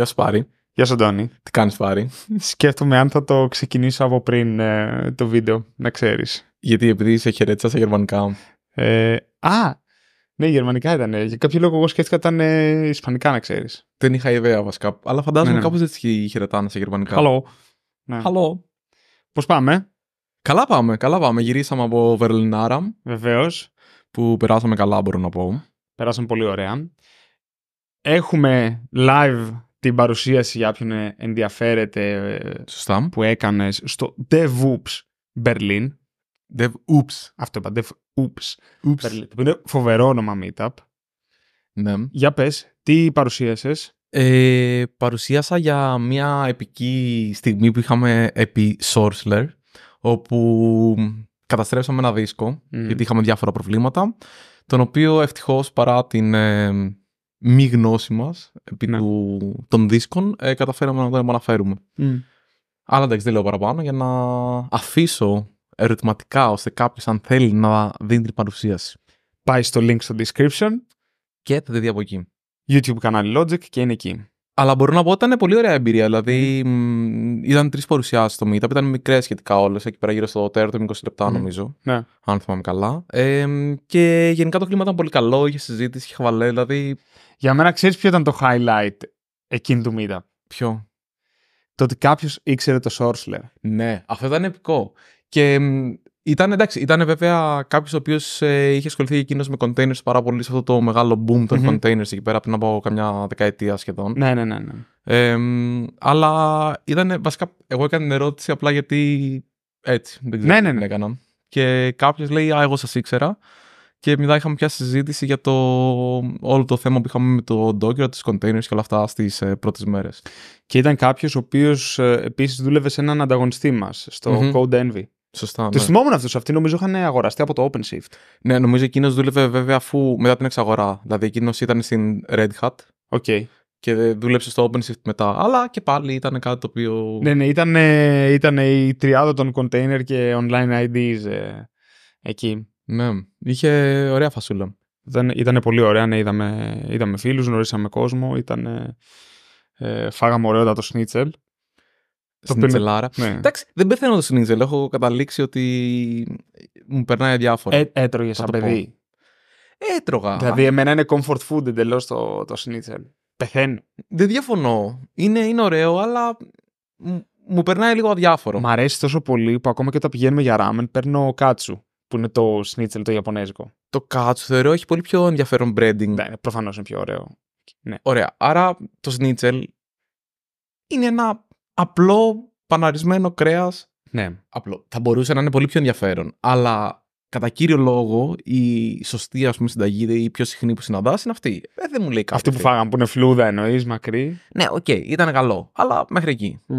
Γεια σου Πάρη. Γεια σου Αντώνη. Τι κάνεις Πάρη. Σκέφτομαι αν θα το ξεκινήσω από πριν ε, το βίντεο, να ξέρεις. Γιατί επειδή σε χαιρέτησα στα γερμανικά. Ε, α, ναι, γερμανικά ήταν. Για κάποιο λόγο εγώ σκέφτηκα ήταν ε, ισπανικά, να ξέρεις. Δεν είχα ιδέα βασικά, αλλά φαντάζομαι ναι, ναι, ναι. κάπως έτσι χαιρετάνε σε γερμανικά. Χαλό. Ναι. Χαλό. Πώς πάμε. Καλά πάμε, καλά πάμε. Γυρίσαμε από Βερολινάρα. Βεβαίως. Που περάσαμε καλά, μπορώ να πω. Περάσαμε πολύ ωραία. Έχουμε live την παρουσίαση για όποιον ε, ενδιαφέρεται ε, Σωστά. που έκανες στο DevOps Berlin. DevOps. Αυτό είπα, DevOps. Berlin. Που είναι φοβερό όνομα meetup. Ναι. Για πες, τι παρουσίασες, Ε, παρουσίασα για μια επική στιγμή που είχαμε επί Sorcerer, όπου καταστρέψαμε ένα δίσκο, γιατί είχαμε διάφορα προβλήματα, τον οποίο ευτυχώς παρά την ε, μη γνώση μας επί ναι. του, των δίσκων, ε, καταφέραμε να το επαναφέρουμε. Αλλά εντάξει, δεν λέω παραπάνω για να αφήσω ερωτηματικά ώστε κάποιος, αν θέλει, να δίνει την παρουσίαση. Πάει στο link στο description. Και θα δει από εκεί. YouTube κανάλι Logic και είναι εκεί. Αλλά μπορώ να πω ότι ήταν πολύ ωραία εμπειρία. Δηλαδή, ναι. ήταν τρεις παρουσιάσει στο Meetup, ήταν μικρέ σχετικά όλες, εκεί πέρα γύρω στο τέρατο, 20 λεπτά ναι. νομίζω. Ναι. Αν θυμάμαι καλά. και γενικά το κλίμα ήταν πολύ καλό, είχε συζήτηση, είχε χαβαλέ, δηλαδή. Για μένα ξέρεις ποιο ήταν το highlight εκείνη του Meetup. Ποιο. Το ότι κάποιος ήξερε το Σόρσλερ. Ναι, αυτό ήταν επικό. Και ήταν εντάξει, ήταν βέβαια κάποιος ο οποίος ε, είχε ασχοληθεί εκείνος με containers πάρα πολύ σε αυτό το μεγάλο boom των mm-hmm. containers εκεί πέρα πριν από καμιά δεκαετία σχεδόν. Ναι, ναι, ναι. ναι. Ε, αλλά ήταν βασικά. Εγώ έκανα την ερώτηση απλά γιατί έτσι. Δεν ξέρω ναι, ναι, ναι. έκανα. Και κάποιος λέει Α, εγώ σας ήξερα. Και μετά είχαμε πια συζήτηση για το όλο το θέμα που είχαμε με το Docker, τις containers και όλα αυτά στις ε, πρώτες μέρες. Και ήταν κάποιος ο οποίος ε, επίσης δούλευε σε έναν ανταγωνιστή μας, στο mm-hmm. Code Envy. Σωστά. Τους ναι. θυμόμουν αυτούς. Αυτοί νομίζω είχαν αγοραστεί από το OpenShift. Ναι, νομίζω εκείνος δούλευε βέβαια αφού μετά την εξαγορά. Δηλαδή εκείνος ήταν στην Red Hat. Okay. Και δούλεψε στο OpenShift μετά. Αλλά και πάλι ήταν κάτι το οποίο. Ναι, ναι, ήταν, ήταν η τριάδα των container και online IDs ε, εκεί. Ναι, είχε ωραία φασούλα. Ήταν, πολύ ωραία, ναι, είδαμε, είδαμε φίλους, γνωρίσαμε κόσμο, ήταν, ε, φάγαμε το Schnitzel το στην ναι. Εντάξει, δεν πεθαίνω το σνίτσελ. Έχω καταλήξει ότι μου περνάει διάφορα. Ε, έτρωγες σαν παιδί. Έτρωγα. Δηλαδή, εμένα είναι comfort food εντελώς το, το σνίτσελ. Πεθαίνω. Δεν διαφωνώ. Είναι, είναι ωραίο, αλλά μου περνάει λίγο αδιάφορο. Μ' αρέσει τόσο πολύ που ακόμα και όταν πηγαίνουμε για ράμεν παίρνω κάτσου που είναι το σνίτσελ το Ιαπωνέζικο. Το κάτσου θεωρώ έχει πολύ πιο ενδιαφέρον branding. Ναι, προφανώς είναι πιο ωραίο. Ναι. Ωραία. Άρα το σνίτσελ είναι ένα απλό παναρισμένο κρέας. Ναι, απλό. Θα μπορούσε να είναι πολύ πιο ενδιαφέρον. Αλλά κατά κύριο λόγο η σωστή ας πούμε, συνταγή ή η πιο συχνή που συναντάς είναι αυτή. Ε, δεν μου λέει κάτι. Αυτή που φάγαμε που είναι φλούδα εννοείς, μακρύ. Ναι, οκ, okay, ήταν καλό. Αλλά μέχρι εκεί. Mm.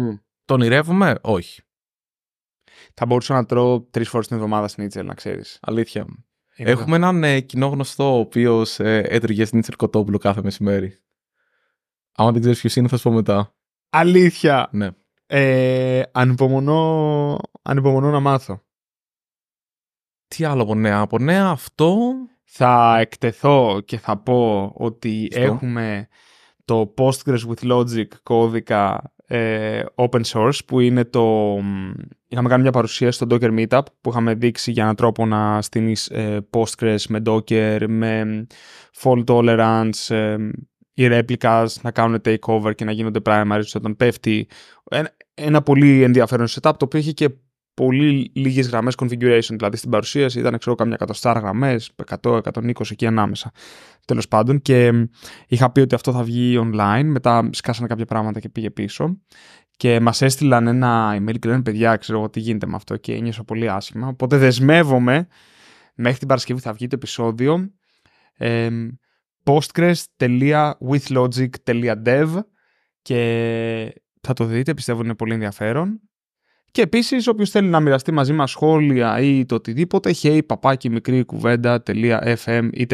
Το ονειρεύομαι, όχι. Θα μπορούσα να τρώω τρεις φορές την εβδομάδα σνίτσελ, να ξέρεις. Αλήθεια. Έχουμε έναν ε, κοινό γνωστό ο οποίος ε, στην σνίτσελ κοτόπουλο κάθε μεσημέρι. Αν δεν ξέρεις ποιος είναι, θα σου πω μετά. Αλήθεια. Ναι. Ε, ανυπομονώ, ανυπομονώ να μάθω. Τι άλλο από νέα. Από νέα αυτό... Θα εκτεθώ και θα πω ότι έχουμε το Postgres with Logic κώδικα ε, open source που είναι το... Είχαμε κάνει μια παρουσία στο Docker Meetup που είχαμε δείξει για έναν τρόπο να στείλεις ε, Postgres με Docker, με fault tolerance, ε, οι replicas να κάνουν takeover και να γίνονται primaries όταν πέφτει. Ένα, ένα πολύ ενδιαφέρον setup το οποίο είχε και πολύ λίγες γραμμές configuration, δηλαδή στην παρουσίαση ήταν ξέρω καμιά star γραμμές, 100, 120 εκεί ανάμεσα τέλος πάντων και είχα πει ότι αυτό θα βγει online, μετά σκάσανε κάποια πράγματα και πήγε πίσω και μας έστειλαν ένα email και λένε παιδιά ξέρω εγώ τι γίνεται με αυτό και ένιωσα πολύ άσχημα, οπότε δεσμεύομαι μέχρι την Παρασκευή θα βγει το επεισόδιο ε, postgres.withlogic.dev και θα το δείτε, πιστεύω είναι πολύ ενδιαφέρον. Και επίσης όποιος θέλει να μοιραστεί μαζί μας σχόλια ή το οτιδήποτε, hey, παπάκι, μικρή κουβέντα.fm ή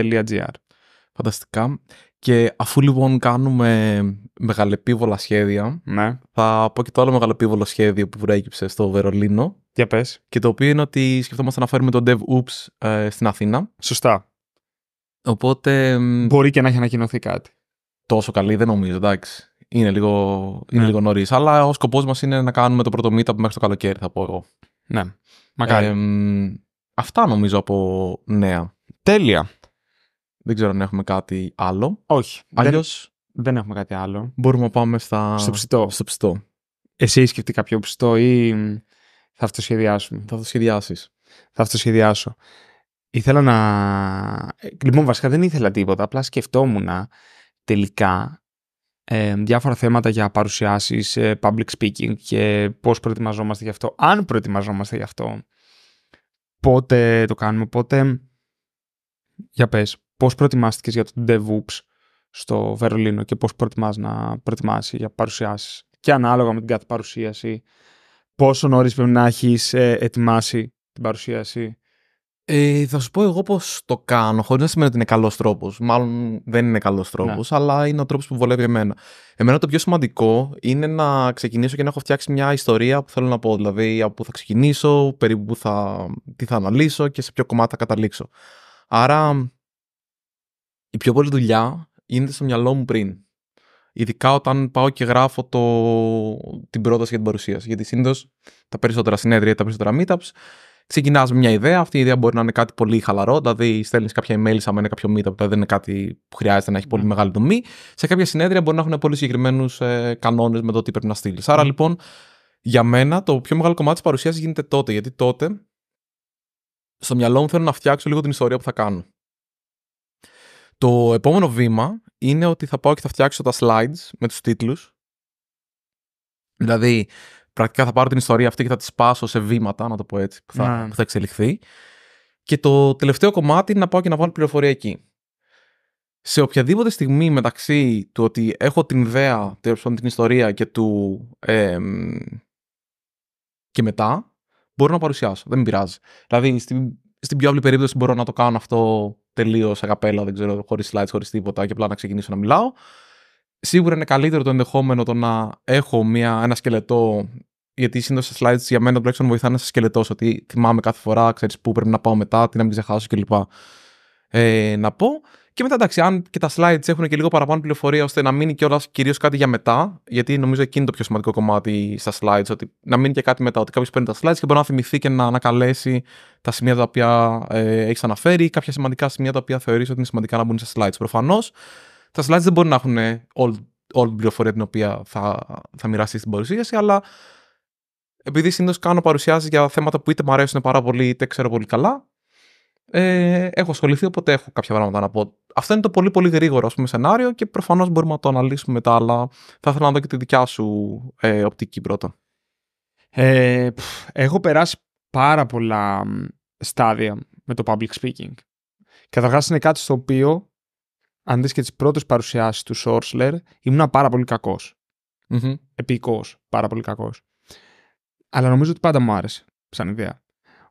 Φανταστικά. Και αφού λοιπόν κάνουμε μεγαλεπίβολα σχέδια, ναι. θα πω και το άλλο μεγαλεπίβολο σχέδιο που προέκυψε στο Βερολίνο. Για πες. Και το οποίο είναι ότι σκεφτόμαστε να φέρουμε τον DevOps ε, στην Αθήνα. Σωστά. Οπότε. Μπορεί και να έχει ανακοινωθεί κάτι. Τόσο καλή, δεν νομίζω, εντάξει. Είναι λίγο, είναι ναι. λίγο νωρίς. Αλλά ο σκοπός μας είναι να κάνουμε το πρώτο meetup μέχρι το καλοκαίρι, θα πω εγώ. Ναι. Μακάρι. αυτά νομίζω από νέα. Τέλεια. Δεν ξέρω αν έχουμε κάτι άλλο. Όχι. Αλλιώς. Δεν, έχουμε κάτι άλλο. Μπορούμε να πάμε στα... στο ψητό. Στο ψητό. Εσύ έχεις σκεφτεί κάποιο ψητό ή θα αυτοσχεδιάσουμε. Θα αυτοσχεδιάσεις. Θα αυτοσχεδιάσω ήθελα να... Λοιπόν, βασικά δεν ήθελα τίποτα, απλά σκεφτόμουν τελικά διάφορα θέματα για παρουσιάσεις, ε, public speaking και πώς προετοιμαζόμαστε γι' αυτό, αν προετοιμαζόμαστε γι' αυτό, πότε το κάνουμε, πότε... Για πες, πώς προετοιμάστηκες για το DevOps στο Βερολίνο και πώς προετοιμάς να προετοιμάσει για παρουσιάσεις και ανάλογα με την κάθε παρουσίαση, πόσο νωρίς πρέπει να έχεις ε, ετοιμάσει την παρουσίαση, ε, θα σου πω εγώ πώ το κάνω, χωρίς να σημαίνει ότι είναι καλός τρόπος. Μάλλον δεν είναι καλός ναι. τρόπος, αλλά είναι ο τρόπος που βολεύει εμένα. Εμένα το πιο σημαντικό είναι να ξεκινήσω και να έχω φτιάξει μια ιστορία που θέλω να πω. Δηλαδή, από πού θα ξεκινήσω, περίπου που θα, τι θα αναλύσω και σε ποιο κομμάτι θα καταλήξω. Άρα, η πιο πολλή δουλειά γίνεται στο μυαλό μου πριν. Ειδικά όταν πάω και γράφω το... την πρόταση για την παρουσίαση. Γιατί συνήθως τα περισσότερα συνέδρια, τα περισσότερα meetups ξεκινάς με μια ιδέα. Αυτή η ιδέα μπορεί να είναι κάτι πολύ χαλαρό, δηλαδή στέλνεις κάποια email σαν ένα κάποιο meetup, δηλαδή δεν είναι κάτι που χρειάζεται να έχει πολύ ναι. μεγάλη δομή. Σε κάποια συνέδρια μπορεί να έχουν πολύ συγκεκριμένους ε, κανόνες με το τι πρέπει να στείλεις. Άρα ναι. λοιπόν, για μένα το πιο μεγάλο κομμάτι της παρουσίασης γίνεται τότε, γιατί τότε στο μυαλό μου θέλω να φτιάξω λίγο την ιστορία που θα κάνω. Το επόμενο βήμα είναι ότι θα πάω και θα φτιάξω τα slides με τους τίτλους. Δηλαδή, πρακτικά θα πάρω την ιστορία αυτή και θα της σπάσω σε βήματα, να το πω έτσι, που θα, ναι. θα εξελιχθεί. Και το τελευταίο κομμάτι είναι να πάω και να βάλω πληροφορία εκεί. Σε οποιαδήποτε στιγμή μεταξύ του ότι έχω την ιδέα, την ιστορία και του. Ε, και μετά, μπορώ να παρουσιάσω. Δεν με πειράζει. Δηλαδή, στην, στην πιο απλή περίπτωση μπορώ να το κάνω αυτό τελείως αγαπέλα, δεν ξέρω, χωρίς slides, χωρίς τίποτα και απλά να ξεκινήσω να μιλάω. Σίγουρα είναι καλύτερο το ενδεχόμενο το να έχω μια, ένα σκελετό γιατί συνήθω στα slides για μένα τουλάχιστον βοηθάνε να σε σκελετό, Ότι θυμάμαι κάθε φορά, ξέρεις πού πρέπει να πάω μετά, τι να μην ξεχάσω κλπ. Ε, να πω. Και μετά εντάξει, αν και τα slides έχουν και λίγο παραπάνω πληροφορία, ώστε να μείνει κιόλας κυρίως κάτι για μετά, γιατί νομίζω εκείνη το πιο σημαντικό κομμάτι στα slides, ότι να μείνει και κάτι μετά. Ότι κάποιος παίρνει τα slides και μπορεί να θυμηθεί και να ανακαλέσει τα σημεία τα οποία ε, έχεις αναφέρει ή κάποια σημαντικά σημεία τα οποία θεωρείς ότι είναι σημαντικά να μπουν σε slides. Προφανώς τα slides δεν μπορεί να έχουν όλη την πληροφορία την οποία θα, θα μοιραστείς στην παρουσίαση, αλλά επειδή συνήθως κάνω παρουσιάσεις για θέματα που είτε μου αρέσουν πάρα πολύ είτε ξέρω πολύ καλά, ε, έχω ασχοληθεί, οπότε έχω κάποια πράγματα να πω. Αυτό είναι το πολύ πολύ γρήγορο ας πούμε, σενάριο και προφανώς μπορούμε να το αναλύσουμε μετά, αλλά θα ήθελα να δω και τη δικιά σου ε, οπτική πρώτα. Ε, έχω περάσει πάρα πολλά στάδια με το public speaking. Καταρχάς είναι κάτι στο οποίο, αν δεί και τις πρώτες παρουσιάσεις του Σόρσλερ, ήμουν πάρα κακό. κακός. Επικός, πάρα πολύ κακός αλλά νομίζω ότι πάντα μου άρεσε σαν ιδέα.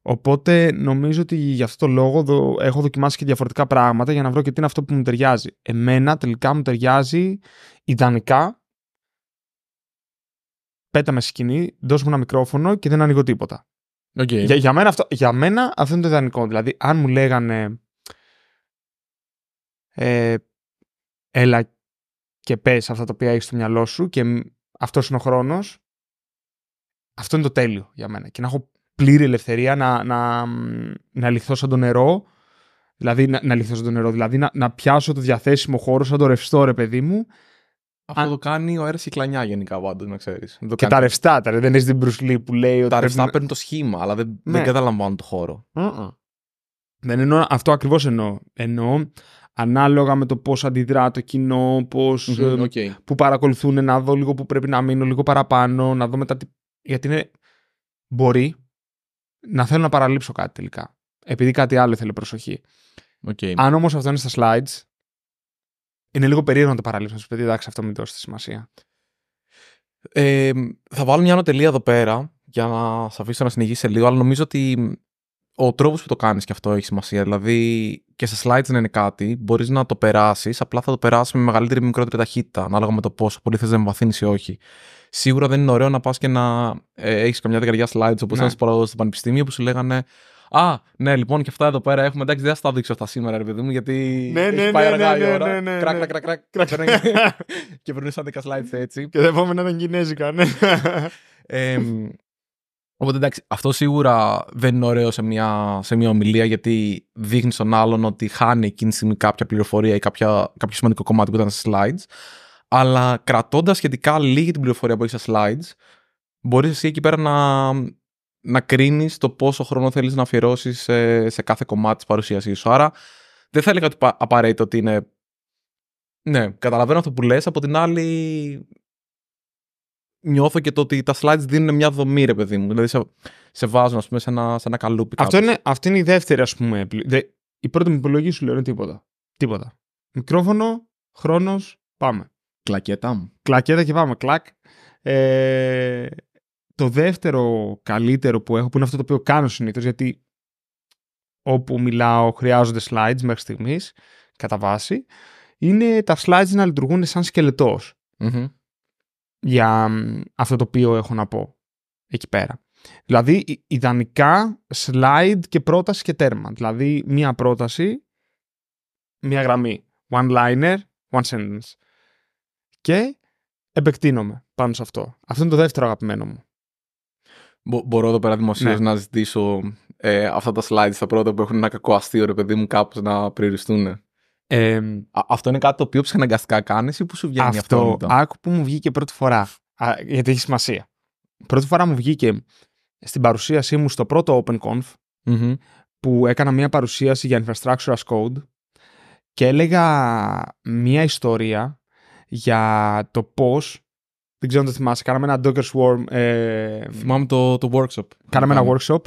Οπότε νομίζω ότι γι' αυτό το λόγο έχω δοκιμάσει και διαφορετικά πράγματα για να βρω και τι είναι αυτό που μου ταιριάζει. Εμένα τελικά μου ταιριάζει ιδανικά. Πέτα με σκηνή, δώσ' μου ένα μικρόφωνο και δεν ανοίγω τίποτα. Okay. Για, για, μένα αυτό, για μένα είναι το ιδανικό. Δηλαδή, αν μου λέγανε ε, έλα και πες αυτά τα οποία έχεις στο μυαλό σου και αυτός είναι ο χρόνος αυτό είναι το τέλειο για μένα. Και να έχω πλήρη ελευθερία να, να, να ληφθώ σαν το νερό. Δηλαδή να, να ληφθώ σαν το νερό. Δηλαδή να, να πιάσω το διαθέσιμο χώρο σαν το ρευστό ρε παιδί μου. Αυτό το κάνει ο αέρα η κλανιά γενικά πάντω, να ξέρεις. Και κάνει... τα ρευστά, τα δεν έχει την μπρουσλή που λέει ότι. Τα ρευστά παίρνουν το σχήμα, αλλά δεν, ναι. δεν καταλαμβάνουν το χωρο Δεν εννοώ, αυτό ακριβώς εννοώ. Εννοώ ανάλογα με το πώς αντιδρά το κοινό, που παρακολουθούν, να δω λίγο που πρέπει να μείνω, λίγο παραπάνω, να δω μετά τι γιατί είναι, μπορεί να θέλω να παραλείψω κάτι τελικά. Επειδή κάτι άλλο θέλει προσοχή. Okay. Αν όμως αυτό είναι στα slides, είναι λίγο περίεργο να το παραλείψω. Σου εντάξει, αυτό μην δώσει τη σημασία. Ε, θα βάλω μια ανατελεία εδώ πέρα για να σα αφήσω να συνεχίσει λίγο, αλλά νομίζω ότι ο τρόπος που το κάνεις και αυτό έχει σημασία. Δηλαδή και στα slides να είναι κάτι, μπορείς να το περάσεις, απλά θα το περάσεις με μεγαλύτερη ή μικρότερη ταχύτητα, ανάλογα με το πόσο πολύ θες να εμβαθύνεις ή όχι σίγουρα δεν είναι ωραίο να πας και να ε, έχεις καμιά δεκαετία slides όπως ναι. ένα στο πανεπιστήμιο που σου λέγανε Α, ναι, λοιπόν, και αυτά εδώ πέρα έχουμε. Εντάξει, δεν θα τα δείξω αυτά σήμερα, ρε παιδί μου, γιατί ναι, έχει ναι, πάει ναι, αργά η ναι, ναι, ώρα. Ναι, κρακ, κρακ, κρακ. Και περνούσαν 10 slides έτσι. Και τα επόμενα ήταν κινέζικα, ναι. ε, Οπότε εντάξει, αυτό σίγουρα δεν είναι ωραίο σε μια, σε μια ομιλία γιατί δείχνει στον άλλον ότι χάνει εκείνη τη στιγμή κάποια πληροφορία ή κάποια, κάποιο σημαντικό κομμάτι που ήταν στα slides αλλά κρατώντας σχετικά λίγη την πληροφορία που έχει στα slides, μπορείς εσύ εκεί πέρα να, να κρίνεις το πόσο χρόνο θέλεις να αφιερώσεις σε, κάθε κομμάτι της παρουσίασής σου. Άρα δεν θα έλεγα ότι απαραίτητο ότι είναι. Ναι, καταλαβαίνω αυτό που λες. Από την άλλη, νιώθω και το ότι τα slides δίνουν μια δομή, ρε παιδί μου. Δηλαδή, σε, σε βάζουν, ας πούμε, σε ένα, σε ένα καλούπι. Αυτό είναι, αυτή είναι η δεύτερη, ας πούμε. Δε, η πρώτη μου επιλογή σου λέω είναι τίποτα. Τίποτα. Μικρόφωνο, χρόνος, πάμε. Κλακέτα Κλακέτα και πάμε, κλακ. Ε, το δεύτερο καλύτερο που έχω, που είναι αυτό το οποίο κάνω συνήθως, γιατί όπου μιλάω χρειάζονται slides μέχρι στιγμής, κατά βάση, είναι τα slides να λειτουργούν σαν σκελετος Για αυτό το οποίο έχω να πω εκεί πέρα. Δηλαδή, ιδανικά, slide και πρόταση και τέρμα. Δηλαδή, μία πρόταση, μία γραμμή. One liner, one sentence και επεκτείνομαι πάνω σε αυτό. Αυτό είναι το δεύτερο αγαπημένο μου. Μπο- μπορώ εδώ πέρα δημοσίως ναι. να ζητήσω ε, αυτά τα slides, τα πρώτα που έχουν ένα κακό αστείο, ρε παιδί μου, κάπως να πριοριστούν. Ε, αυτό είναι κάτι το οποίο ψυχαναγκαστικά κάνεις ή που σου βγαίνει αυτό. Αυτό άκου που μου βγήκε πρώτη φορά. Α, γιατί έχει σημασία. Πρώτη φορά μου βγήκε στην παρουσίασή μου στο πρώτο OpenConf mm-hmm. που έκανα μια παρουσίαση για Infrastructure as Code και έλεγα μια ιστορία για το πώς δεν ξέρω αν το θυμάσαι, κάναμε ένα Docker Swarm. Ε, Θυμάμαι το, το workshop. Κάναμε ένα workshop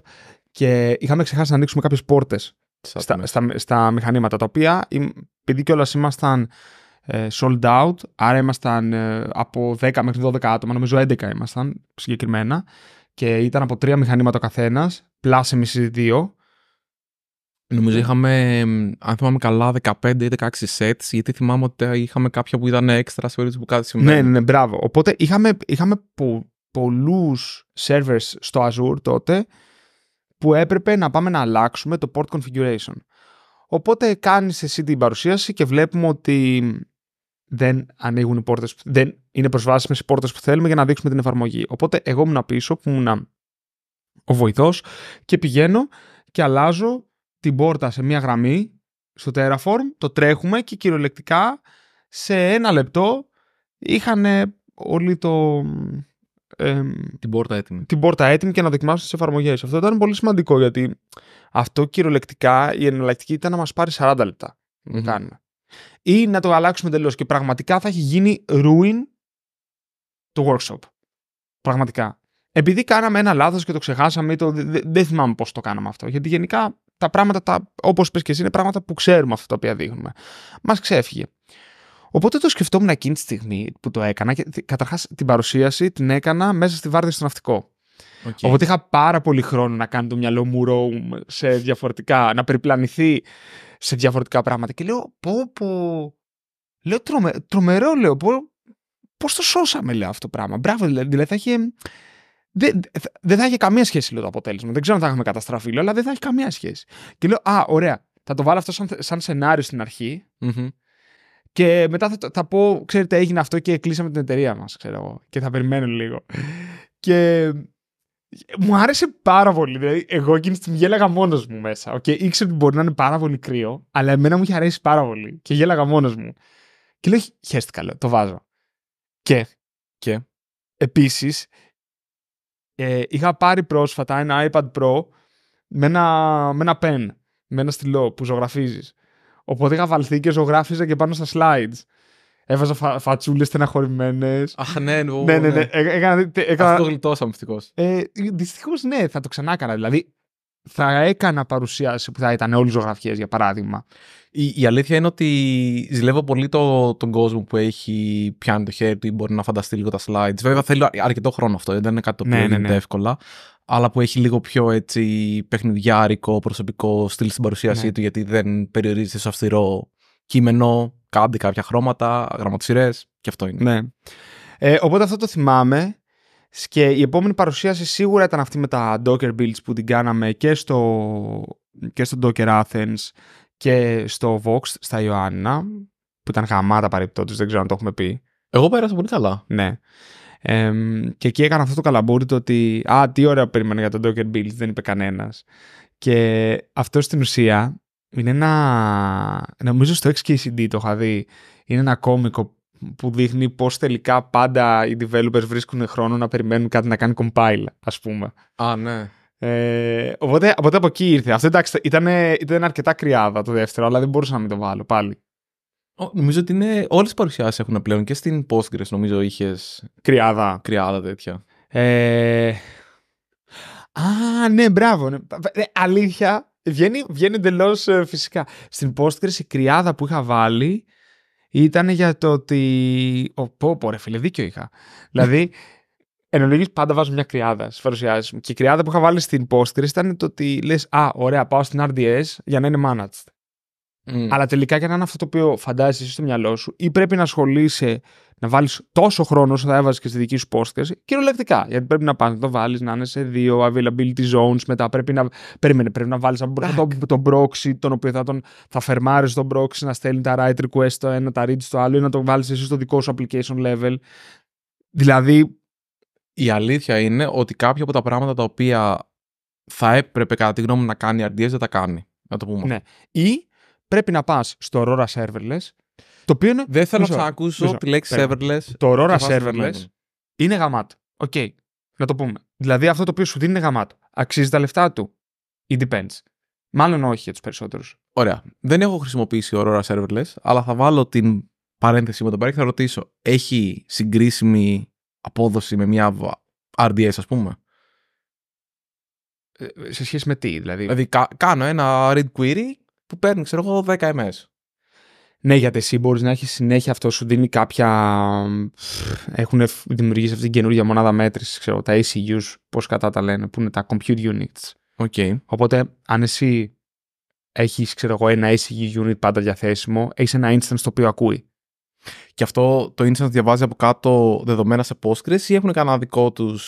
και είχαμε ξεχάσει να ανοίξουμε κάποιες πόρτες στα, στα, στα, μηχανήματα. Τα οποία, επειδή κιόλας ήμασταν ε, sold out, άρα ήμασταν ε, από 10 μέχρι 12 άτομα, νομίζω 11 ήμασταν συγκεκριμένα, και ήταν από τρία μηχανήματα ο καθένας, plus δύο, Νομίζω ναι. είχαμε, αν θυμάμαι καλά, 15 ή 16 sets, γιατί θυμάμαι ότι είχαμε κάποια που ήταν έξτρα σε περίπτωση που κάθε σημαίνει. Ναι, ναι, ναι, μπράβο. Οπότε είχαμε, είχαμε πολλούς servers στο Azure τότε που έπρεπε να πάμε να αλλάξουμε το port configuration. Οπότε κάνεις εσύ την παρουσίαση και βλέπουμε ότι δεν ανοίγουν οι πόρτες, δεν είναι προσβάσιμες οι πόρτες που θέλουμε για να δείξουμε την εφαρμογή. Οπότε εγώ ήμουν πίσω που ήμουν ο βοηθός και πηγαίνω και αλλάζω την πόρτα σε μια γραμμή στο Terraform, το τρέχουμε και κυριολεκτικά σε ένα λεπτό είχαν όλοι το... Ε, την πόρτα έτοιμη. Την πόρτα έτοιμη και να δοκιμάσουν τις εφαρμογές. Αυτό ήταν πολύ σημαντικό γιατί αυτό κυριολεκτικά η εναλλακτική ήταν να μας πάρει 40 λεπτα mm-hmm. Κάνουμε. Ή να το αλλάξουμε τελείως και πραγματικά θα έχει γίνει ruin το workshop. Πραγματικά. Επειδή κάναμε ένα λάθος και το ξεχάσαμε ή το... δεν θυμάμαι πώς το κάναμε αυτό. Γιατί γενικά τα πράγματα, τα, όπως πες και εσύ, είναι πράγματα που ξέρουμε αυτό τα οποία δείχνουμε. Μας ξέφυγε. Οπότε το σκεφτόμουν εκείνη τη στιγμή που το έκανα και καταρχάς την παρουσίαση την έκανα μέσα στη βάρδια στο ναυτικό. Okay. Οπότε είχα πάρα πολύ χρόνο να κάνω το μυαλό μου ροουμ σε διαφορετικά, να περιπλανηθεί σε διαφορετικά πράγματα. Και λέω, πω, πω. Λέω τρομερό, λέω. Πώ το σώσαμε, λέω αυτό το πράγμα. Μπράβο, δηλαδή, δηλαδή θα είχε δεν, θα είχε καμία σχέση λέω, το αποτέλεσμα. Δεν ξέρω αν θα είχαμε καταστραφεί, λέω, αλλά δεν θα έχει καμία σχέση. Και λέω, Α, ωραία. Θα το βάλω αυτό σαν, σαν σενάριο στην αρχη mm Και μετά θα, θα πω, ξέρετε, έγινε αυτό και κλείσαμε την εταιρεία μας, ξέρω εγώ. Και θα περιμένω λίγο. και μου άρεσε πάρα πολύ. Δηλαδή, εγώ εκείνη τη γέλαγα μόνος μου μέσα. Okay, ήξερα ότι μπορεί να είναι πάρα πολύ κρύο, αλλά εμένα μου είχε αρέσει πάρα πολύ. Και γέλαγα μόνος μου. Και λέω, χαίστηκα, λέω, το βάζω. Και. και. Επίσης, ε, είχα πάρει πρόσφατα ένα iPad Pro με ένα, με ένα pen, με ένα στυλό που ζωγραφίζεις. Οπότε είχα βαλθεί και ζωγράφιζα και πάνω στα slides. Έβαζα φα, φατσούλες στεναχωρημένες. Αχ, ναι, ναι. ναι, ναι, ναι. Έκανα, Αυτό το γλιτώσαμε ευτυχώς. Ε, δυστυχώς ναι, θα το ξανά έκανα. Δηλαδή, θα έκανα παρουσίαση που θα ήταν όλοι ζωγραφιές για παράδειγμα. Η, η αλήθεια είναι ότι ζηλεύω πολύ το, τον κόσμο που έχει πιάνει το χέρι του ή μπορεί να φανταστεί λίγο τα slides. Βέβαια θέλει αρκετό χρόνο αυτό, δεν είναι κάτι το ναι, οποίο ναι, ναι, εύκολα. Αλλά που έχει λίγο πιο έτσι παιχνιδιάρικο, προσωπικό στυλ στην παρουσίασή ναι. του, γιατί δεν περιορίζεται σε αυστηρό κείμενο, κάντε κάποια χρώματα, γραμματοσυρές και αυτό είναι. Ναι. Ε, οπότε αυτό το θυμάμαι. Και η επόμενη παρουσίαση σίγουρα ήταν αυτή με τα Docker Builds που την κάναμε και στο, και στο Docker Athens και στο Vox στα Ιωάννα, που ήταν χαμάτα παρεπτόντως, δεν ξέρω αν το έχουμε πει. Εγώ πέρασα πολύ καλά. Ναι. και εκεί έκανα αυτό το καλαμπούρι το ότι «Α, τι ωραία περίμενα για το Docker Builds, δεν είπε κανένας». Και αυτό στην ουσία είναι ένα... Νομίζω στο XKCD το είχα δει. Είναι ένα κόμικο που δείχνει πώς τελικά πάντα οι developers βρίσκουν χρόνο να περιμένουν κάτι να κάνει compile, ας πούμε. Α, ναι. Ε, οπότε, από εκεί ήρθε. Αυτό εντάξει, ήταν, αρκετά κρυάδα το δεύτερο, αλλά δεν μπορούσα να μην το βάλω πάλι. Νομίζω ότι είναι. Όλες τι παρουσιάσεις έχουν πλέον και στην Postgres, νομίζω είχες. Κρυάδα. Κρυάδα τέτοια. Ε... Α, ναι, μπράβο. Ναι. Ε, αλήθεια. Βγαίνει, βγαίνει εντελώς ε, φυσικά. Στην Postgres η κρυάδα που είχα βάλει ήταν για το ότι. Ο, πω, ρε φίλε, δίκιο είχα. δηλαδή, εν πάντα βάζω μια κρυάδα στι παρουσιάσεις μου. Και η κρυάδα που είχα βάλει στην υπόστηρη ήταν το ότι λες, Α, ωραία, πάω στην RDS για να είναι managed. Mm. Αλλά τελικά και να είναι αυτό το οποίο φαντάζεσαι εσύ στο μυαλό σου, ή πρέπει να ασχολείσαι να βάλεις τόσο χρόνο όσο θα έβαζες και στη δική σου podcast, κυριολεκτικά. Γιατί πρέπει να πάνε να το βάλεις, να είναι σε δύο availability zones, μετά πρέπει να, Περίμενε, πρέπει να βάλεις τον, τον proxy, τον οποίο θα, τον, θα φερμάρεις τον proxy, να στέλνει τα write request το ένα, τα read στο άλλο, ή να το βάλεις εσύ στο δικό σου application level. Δηλαδή. Η αλήθεια είναι ότι κάποια από τα πράγματα τα οποία θα έπρεπε κατά τη γνώμη μου να κάνει RDS δεν τα κάνει. Να το πούμε. Ναι. Ή πρέπει να πας στο Aurora Serverless. Το οποίο είναι. Δεν θέλω να ακούσω τη λέξη Serverless. Το Aurora Serverless είναι γαμάτο. Οκ. Okay. Να το πούμε. Δηλαδή αυτό το οποίο σου δίνει είναι γαμάτο. Αξίζει τα λεφτά του. It depends. Μάλλον όχι για τους περισσότερους. Ωραία. Δεν έχω χρησιμοποιήσει Aurora Serverless, αλλά θα βάλω την παρένθεση με τον Πέρα και θα ρωτήσω. Έχει συγκρίσιμη απόδοση με μια RDS, ας πούμε. Ε, σε σχέση με τι, δηλαδή. Δηλαδή, κα- κάνω ένα read query που παίρνει, ξέρω εγώ, 10 MS. Ναι, γιατί εσύ μπορείς να έχεις συνέχεια αυτό, σου δίνει κάποια. Έχουν δημιουργήσει αυτή την καινούργια μονάδα μέτρησης, ξέρω τα ECUs, πώς κατά τα λένε, που είναι τα compute units. Okay. Οπότε, αν εσύ έχεις, ξέρω εγώ, ένα ECU unit πάντα διαθέσιμο, έχεις ένα instance το οποίο ακούει. Και αυτό το instance διαβάζει από κάτω δεδομένα σε Postgres ή έχουν κανένα δικό τους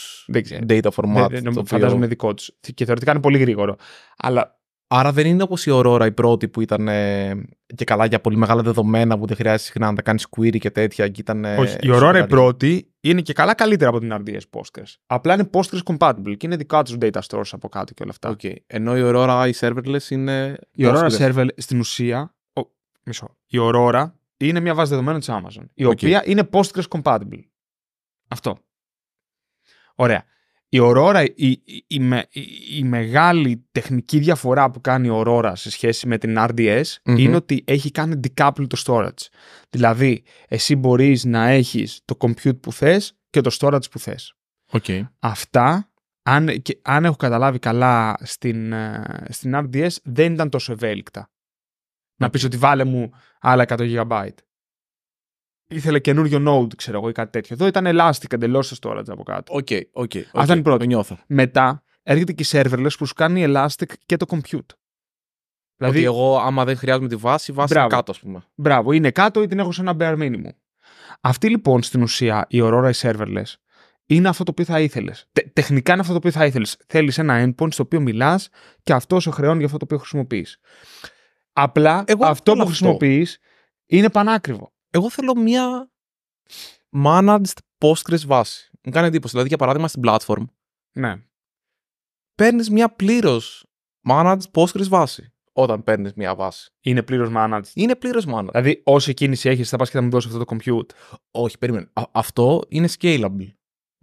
data format. Δεν, το Φαντάζομαι δικό τους. Και θεωρητικά είναι πολύ γρήγορο. Αλλά Άρα δεν είναι όπως η Aurora η πρώτη που ήταν ε, και καλά για πολύ μεγάλα δεδομένα που δεν χρειάζεται συχνά να τα κάνεις query και τέτοια. Και ήταν, ε, Όχι, η Aurora η πρώτη είναι και καλά καλύτερα από την RDS Postgres. Απλά είναι Postgres compatible και είναι δικά τους data stores από κάτω και όλα αυτά. Okay. Ενώ η Aurora η serverless είναι. Η Aurora serverless στην ουσία. Ο, μισό. Η Aurora είναι μια βάση δεδομένων της Amazon. Η okay. οποία είναι Postgres compatible. Αυτό. Ωραία η Aurora, η, η, η, μεγάλη τεχνική διαφορά που κάνει η Aurora σε σχέση με την RDS είναι ότι έχει κάνει decouple το storage. Δηλαδή, εσύ μπορείς να έχεις το compute που θες και το storage που θες. Okay. Αυτά, αν, και, αν έχω καταλάβει καλά στην, ε, στην RDS, δεν ήταν τόσο ευέλικτα. Να πεις ότι βάλε μου άλλα 100 GB ήθελε καινούριο node, ξέρω εγώ, ή κάτι τέτοιο. Εδώ ήταν elastic εντελώς το storage από κάτω. Οκ, okay, οκ. Okay, Νιώθω. Μετά έρχεται και η serverless που σου κάνει elastic και το compute. Δηλαδή, εγώ, άμα δεν χρειάζομαι τη βάση, η βάση κάτω, ας πούμε. Μπράβο, είναι κάτω ή την έχω σε ένα bare minimum. Αυτή λοιπόν στην ουσία η Aurora η serverless είναι αυτό το οποίο θα ήθελες. τεχνικά είναι αυτό το οποίο θα ήθελες. Θέλεις ένα endpoint στο οποίο μιλάς και αυτό σε χρεώνει για αυτό το οποίο χρησιμοποιείς. Απλά αυτό που χρησιμοποιείς είναι πανάκριβο. Εγώ θέλω μια managed Postgres βάση. Μου κάνει εντύπωση. Δηλαδή, για παράδειγμα, στην platform. Ναι. Παίρνεις μια πλήρως managed Postgres βάση. Όταν παίρνεις μια βάση. Είναι πλήρως managed. Είναι πλήρως managed. Δηλαδή, όση κίνηση έχεις, θα πας και θα μου δώσεις αυτό το compute. Όχι, περίμενε. αυτό είναι scalable.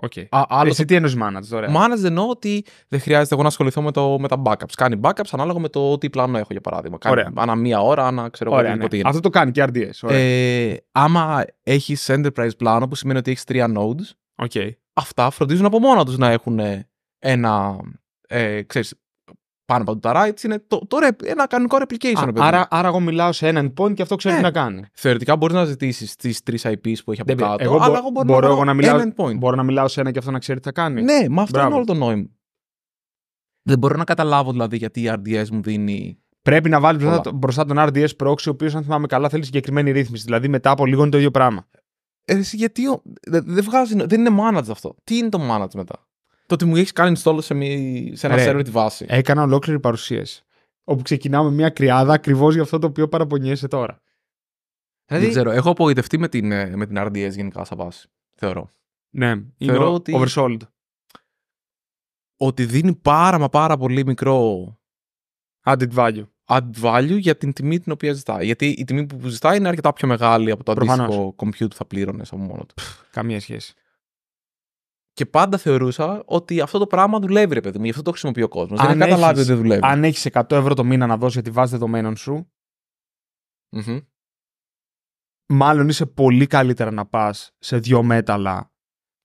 Okay. Α, άλλο Εσύ τι εννοεί manage τώρα. Manage εννοώ ότι δεν χρειάζεται εγώ να ασχοληθώ με, το, με τα backups. Κάνει backups ανάλογα με το τι πλάνο έχω για παράδειγμα. Κάνει Ωραία. ανά μία ώρα, ανά ξέρω Ωραία, ναι. είναι. Αυτό το κάνει και RDS. Ωραία. Ε, άμα έχεις enterprise πλάνο που σημαίνει ότι έχεις τρία nodes, okay. αυτά φροντίζουν από μόνα τους να έχουν ένα. Ε, ξέρεις, πάνω από τα rights είναι το, το ένα κανονικό replication. Α, άρα, άρα, εγώ μιλάω σε ένα endpoint και αυτό ξέρει ναι. τι να κάνει. Θεωρητικά μπορείς να ζητήσεις τις τρεις IPs που έχει από κάτω. Εγώ, αλλά εγώ μπορώ, να, εγώ να μιλάω, endpoint. μπορώ να μιλάω σε ένα και αυτό να ξέρει τι θα κάνει. Ναι, μα αυτό είναι όλο το νόημα. Δεν μπορώ να καταλάβω δηλαδή γιατί η RDS μου δίνει. Πρέπει να βάλεις μπροστά, μπροστά τον RDS proxy, ο οποίος, αν θυμάμαι καλά, θέλει συγκεκριμένη ρύθμιση. Δηλαδή μετά από λίγο είναι το ίδιο πράγμα. Ε, γιατί δεν, βγάζει, δεν είναι managed αυτό. Τι είναι το managed μετά το ότι μου έχεις κάνει install σε, μη, σε ένα server τη βάση. Έκανα ολόκληρη παρουσίαση. Όπου ξεκινάμε μια κρυάδα ακριβώς για αυτό το οποίο παραπονιέσαι τώρα. Δηλαδή... Δεν ξέρω. Έχω απογοητευτεί με την, ε, με την RDS γενικά σαν βάση. Θεωρώ. Ναι. Θεωρώ ότι... oversold. Ότι δίνει πάρα μα πάρα πολύ μικρό added value. Added value για την τιμή την οποία ζητάει. Γιατί η τιμή που ζητάει είναι αρκετά πιο μεγάλη από το αντίστοιχο compute που θα πλήρωνες από μόνο του. Καμία σχέση. Και πάντα θεωρούσα ότι αυτό το πράγμα δουλεύει, ρε παιδί μου. Γι' αυτό το χρησιμοποιεί ο κόσμος. Δεν Αν έχει 100 ευρώ το μήνα να δώσεις για τη βάση δεδομένων σου. Μάλλον είσαι πολύ καλύτερα να πας σε δύο μέταλλα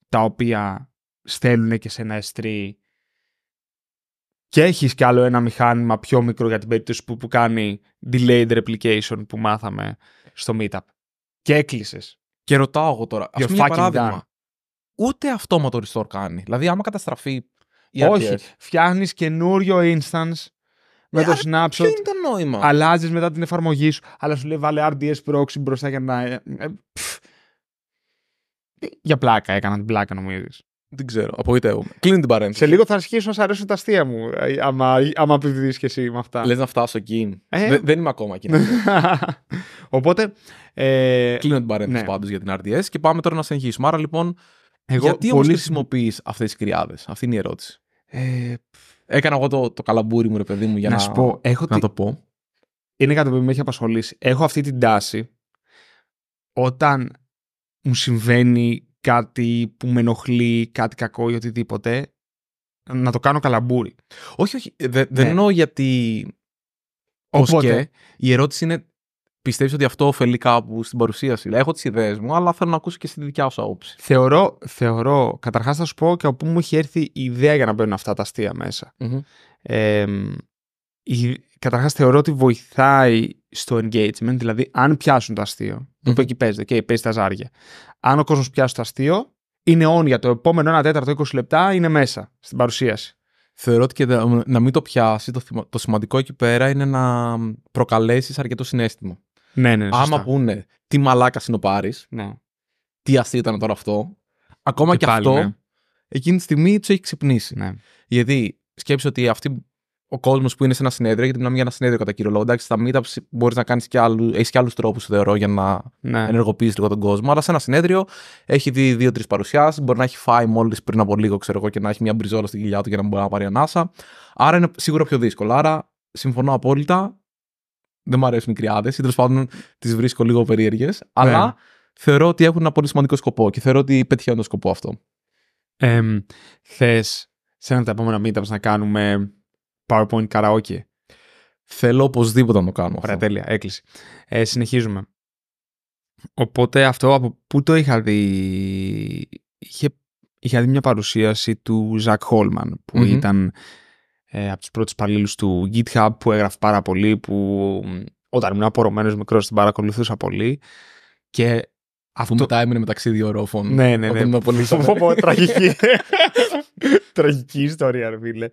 τα οποία στέλνουν και σε ένα S3 και έχεις κι άλλο ένα μηχάνημα πιο μικρό για την περίπτωση που, που κάνει delayed replication που μάθαμε στο meetup. Και έκλεισες. Και ρωτάω εγώ τώρα. παράδειγμα ούτε αυτόματο restore κάνει. Δηλαδή, άμα καταστραφεί. Η Όχι. Φτιάχνεις καινούριο instance με ε, το snapshot. Ποιο είναι το νόημα. Αλλάζεις μετά την εφαρμογή σου, αλλά σου λέει βάλε RDS proxy μπροστά για να. Ε, ε για πλάκα Έκανα την πλάκα, νομίζεις. Δεν ξέρω. Απογοητεύομαι. Κλείνει την παρένθεση. Σε λίγο θα αρχίσω να σα αρέσουν τα αστεία μου, ε, άμα, άμα και εσύ με αυτά. Λες να φτάσω εκεί. δεν είμαι ακόμα εκεί. Οπότε. Ε, Κλείνω την παρένθεση ναι. πάντως για την RDS και πάμε τώρα να συνεχίσουμε. Άρα λοιπόν, εγώ Γιατί πολύ... χρησιμοποιείς αυτές τις κρυάδες, αυτή είναι η ερώτηση. Ε... Έκανα εγώ το, το καλαμπούρι μου, ρε παιδί μου, για να, να, πω, έχω να το πω. Είναι κάτι που με έχει απασχολήσει. Έχω αυτή την τάση όταν μου συμβαίνει κάτι που με ενοχλεί, κάτι κακό ή οτιδήποτε, να το κάνω καλαμπούρι. Όχι, όχι. Δεν Δεν ναι. εννοώ γιατί. Οπότε, η ερώτηση είναι Πιστεύεις ότι αυτό ωφελεί κάπου στην παρουσίαση. Έχω τις ιδέες μου, αλλά θέλω να ακούσω και στη δικιά σου άποψη. Θεωρώ, θεωρώ καταρχάς θα σου πω και από πού μου έχει έρθει η ιδέα για να μπαίνουν αυτά τα αστεία μέσα. Mm-hmm. Ε, θεωρώ ότι βοηθάει στο engagement, δηλαδή αν πιάσουν το αστείο, mm-hmm. εκεί παίζεται, και παίζει τα ζάρια. Αν ο κόσμος πιάσει το αστείο, είναι on για το επόμενο 1 τέταρτο 20 λεπτά, είναι μέσα στην παρουσίαση. Θεωρώ ότι και να μην το πιάσει, το, το σημαντικό εκεί πέρα είναι να προκαλέσεις αρκετό συνέστημα. Ναι, ναι, ναι, Άμα πούνε τι μαλάκα είναι ο Πάρης, ναι. τι αστείο ήταν τώρα αυτό, ακόμα και, και πάλι, αυτό ναι. εκείνη τη στιγμή του έχει ξυπνήσει. Ναι. Γιατί σκέψει ότι αυτή ο κόσμος που είναι σε ένα συνέδριο, γιατί μιλάμε για ένα συνέδριο κατά κύριο λόγο. Εντάξει, στα meetups μπορείς να κάνεις και άλλου, έχεις και άλλους τρόπους, θεωρώ, για να ναι. ενεργοποιήσεις λίγο τον κόσμο. Αλλά σε ένα συνέδριο έχει δει δύο-τρει παρουσιάσεις, μπορεί να έχει φάει μόλις πριν από λίγο, ξέρω εγώ, και να έχει μια μπριζόλα στην κοιλιά του για να μπορεί να πάρει ανάσα. Άρα είναι σίγουρα πιο δύσκολο. Άρα συμφωνώ απόλυτα δεν μου αρέσουν οι κρυάδες ή τέλος πάντων τις βρίσκω λίγο περίεργες. Ναι. Αλλά θεωρώ ότι έχουν ένα πολύ σημαντικό σκοπό και θεωρώ ότι πετυχαίνουν τον σκοπό αυτό. Ε, σε ένα από τα επόμενα meetups να κάνουμε PowerPoint karaoke. Θέλω οπωσδήποτε να το κάνω. Ωραία, τέλεια, έκλεισε. Ε, συνεχίζουμε. Οπότε αυτό από πού το είχα δει. είχα δει μια παρουσίαση του Ζακ Χόλμαν που ήταν ε, από τους πρώτους παλίλου του GitHub που έγραφε πάρα πολύ, που όταν ήμουν απορρομένος μικρός την παρακολουθούσα πολύ και αφού μετά έμεινε μεταξύ δύο ρόφων. Ναι, ναι, ναι. τραγική. τραγική ιστορία, ρε φίλε.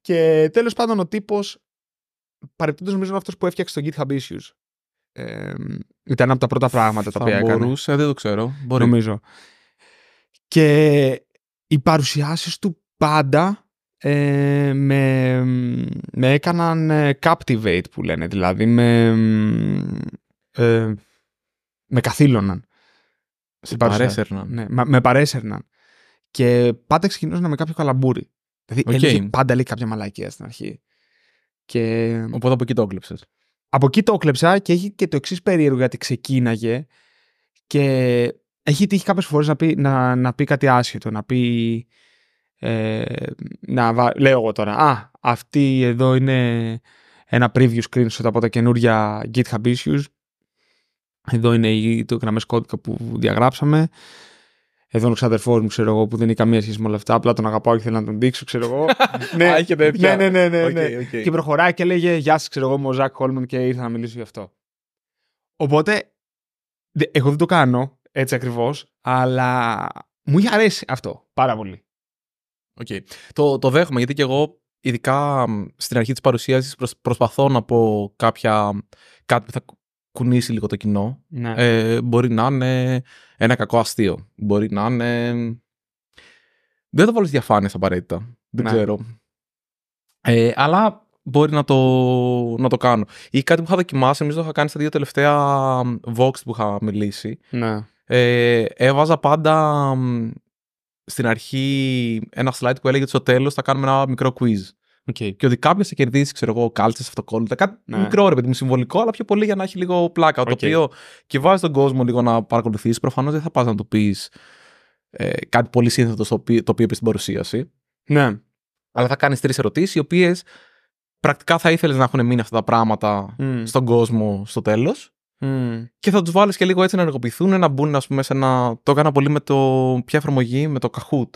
Και τέλος πάντων ο τύπος, παρεπτύντως νομίζω αυτός που έφτιαξε το GitHub Issues. Ε, ήταν από τα πρώτα πράγματα τα οποία έκανε. δεν το ξέρω. Μπορεί. Νομίζω. Και οι παρουσιάσεις του πάντα ε, με, έκαναν ε, captivate που λένε, δηλαδή με, ε, με καθήλωναν. παρέσερναν. Ναι, με παρέσερναν. Και πάντα ξεκινούσαν με κάποιο καλαμπούρι. Δηλαδή okay. πάντα λέει κάποια μαλακία στην αρχή. Και... Οπότε από εκεί το όκλεψες. Από εκεί το όκλεψα και έχει και το εξής περίεργο γιατί ξεκίναγε και έχει τύχει κάποιες φορές να πει, να, να πει κάτι άσχετο, να πει ε, να βα... λέω εγώ τώρα, α, αυτή εδώ είναι ένα preview screenshot από τα καινούρια GitHub issues. Εδώ είναι το γραμμές κώδικα που διαγράψαμε. Εδώ είναι ο ξαδερφός μου, ξέρω εγώ, που δεν έχει καμία σχέση με όλα αυτά. Απλά τον αγαπάω και θέλω να τον δείξω, ξέρω εγώ. Ναι. ναι, ναι, ναι, ναι, Okay, okay. Ναι. Και προχωράει και λέγε Γεια σας, ξέρω εγώ, είμαι ο Ζακ Χόλμαν και ήρθα να μιλήσω γι' αυτό. Οπότε, εγώ δεν το κάνω έτσι ακριβώς, αλλά μου είχε αρέσει αυτό πάρα πολύ. Okay. Το, το δέχομαι γιατί και εγώ ειδικά στην αρχή της παρουσίασης προσπαθώ να πω κάποια, κάτι που θα κουνήσει λίγο το κοινό. Ναι. Ε, μπορεί να είναι ένα κακό αστείο. Μπορεί να είναι... Δεν θα βάλω διαφάνεια διαφάνειες απαραίτητα. Δεν ναι. ξέρω. Ε, αλλά μπορεί να το, να το κάνω. Ή κάτι που είχα δοκιμάσει, νομίζω το είχα κάνει στα δύο τελευταία Vox που είχα μιλήσει. Ναι. Ε, έβαζα πάντα στην αρχή ένα slide που έλεγε ότι στο τέλος θα κάνουμε ένα μικρό quiz. Okay. Και ότι κάποιος θα κερδίσει, ξέρω εγώ, κάλτσες, αυτοκόλλητα. Κάτι ναι. μικρό, ρε παιδί μου, συμβολικό, αλλά πιο πολύ για να έχει λίγο πλάκα. Okay. Το οποίο και βάζει τον κόσμο λίγο να παρακολουθήσει. Προφανώς δεν θα πας να του πεις ε, κάτι πολύ σύνθετο το οποίο, το οποίο είπες στην παρουσίαση. Ναι. Αλλά θα κάνεις τρεις ερωτήσεις, οι οποίες πρακτικά θα ήθελες να έχουν μείνει αυτά τα πράγματα στον κόσμο στο τέλος. Mm. Και θα τους βάλεις και λίγο έτσι να ενεργοποιηθούν, να μπουν, ας πούμε, σε ένα. Το έκανα πολύ με το. Ποια εφαρμογή, με το Kahoot.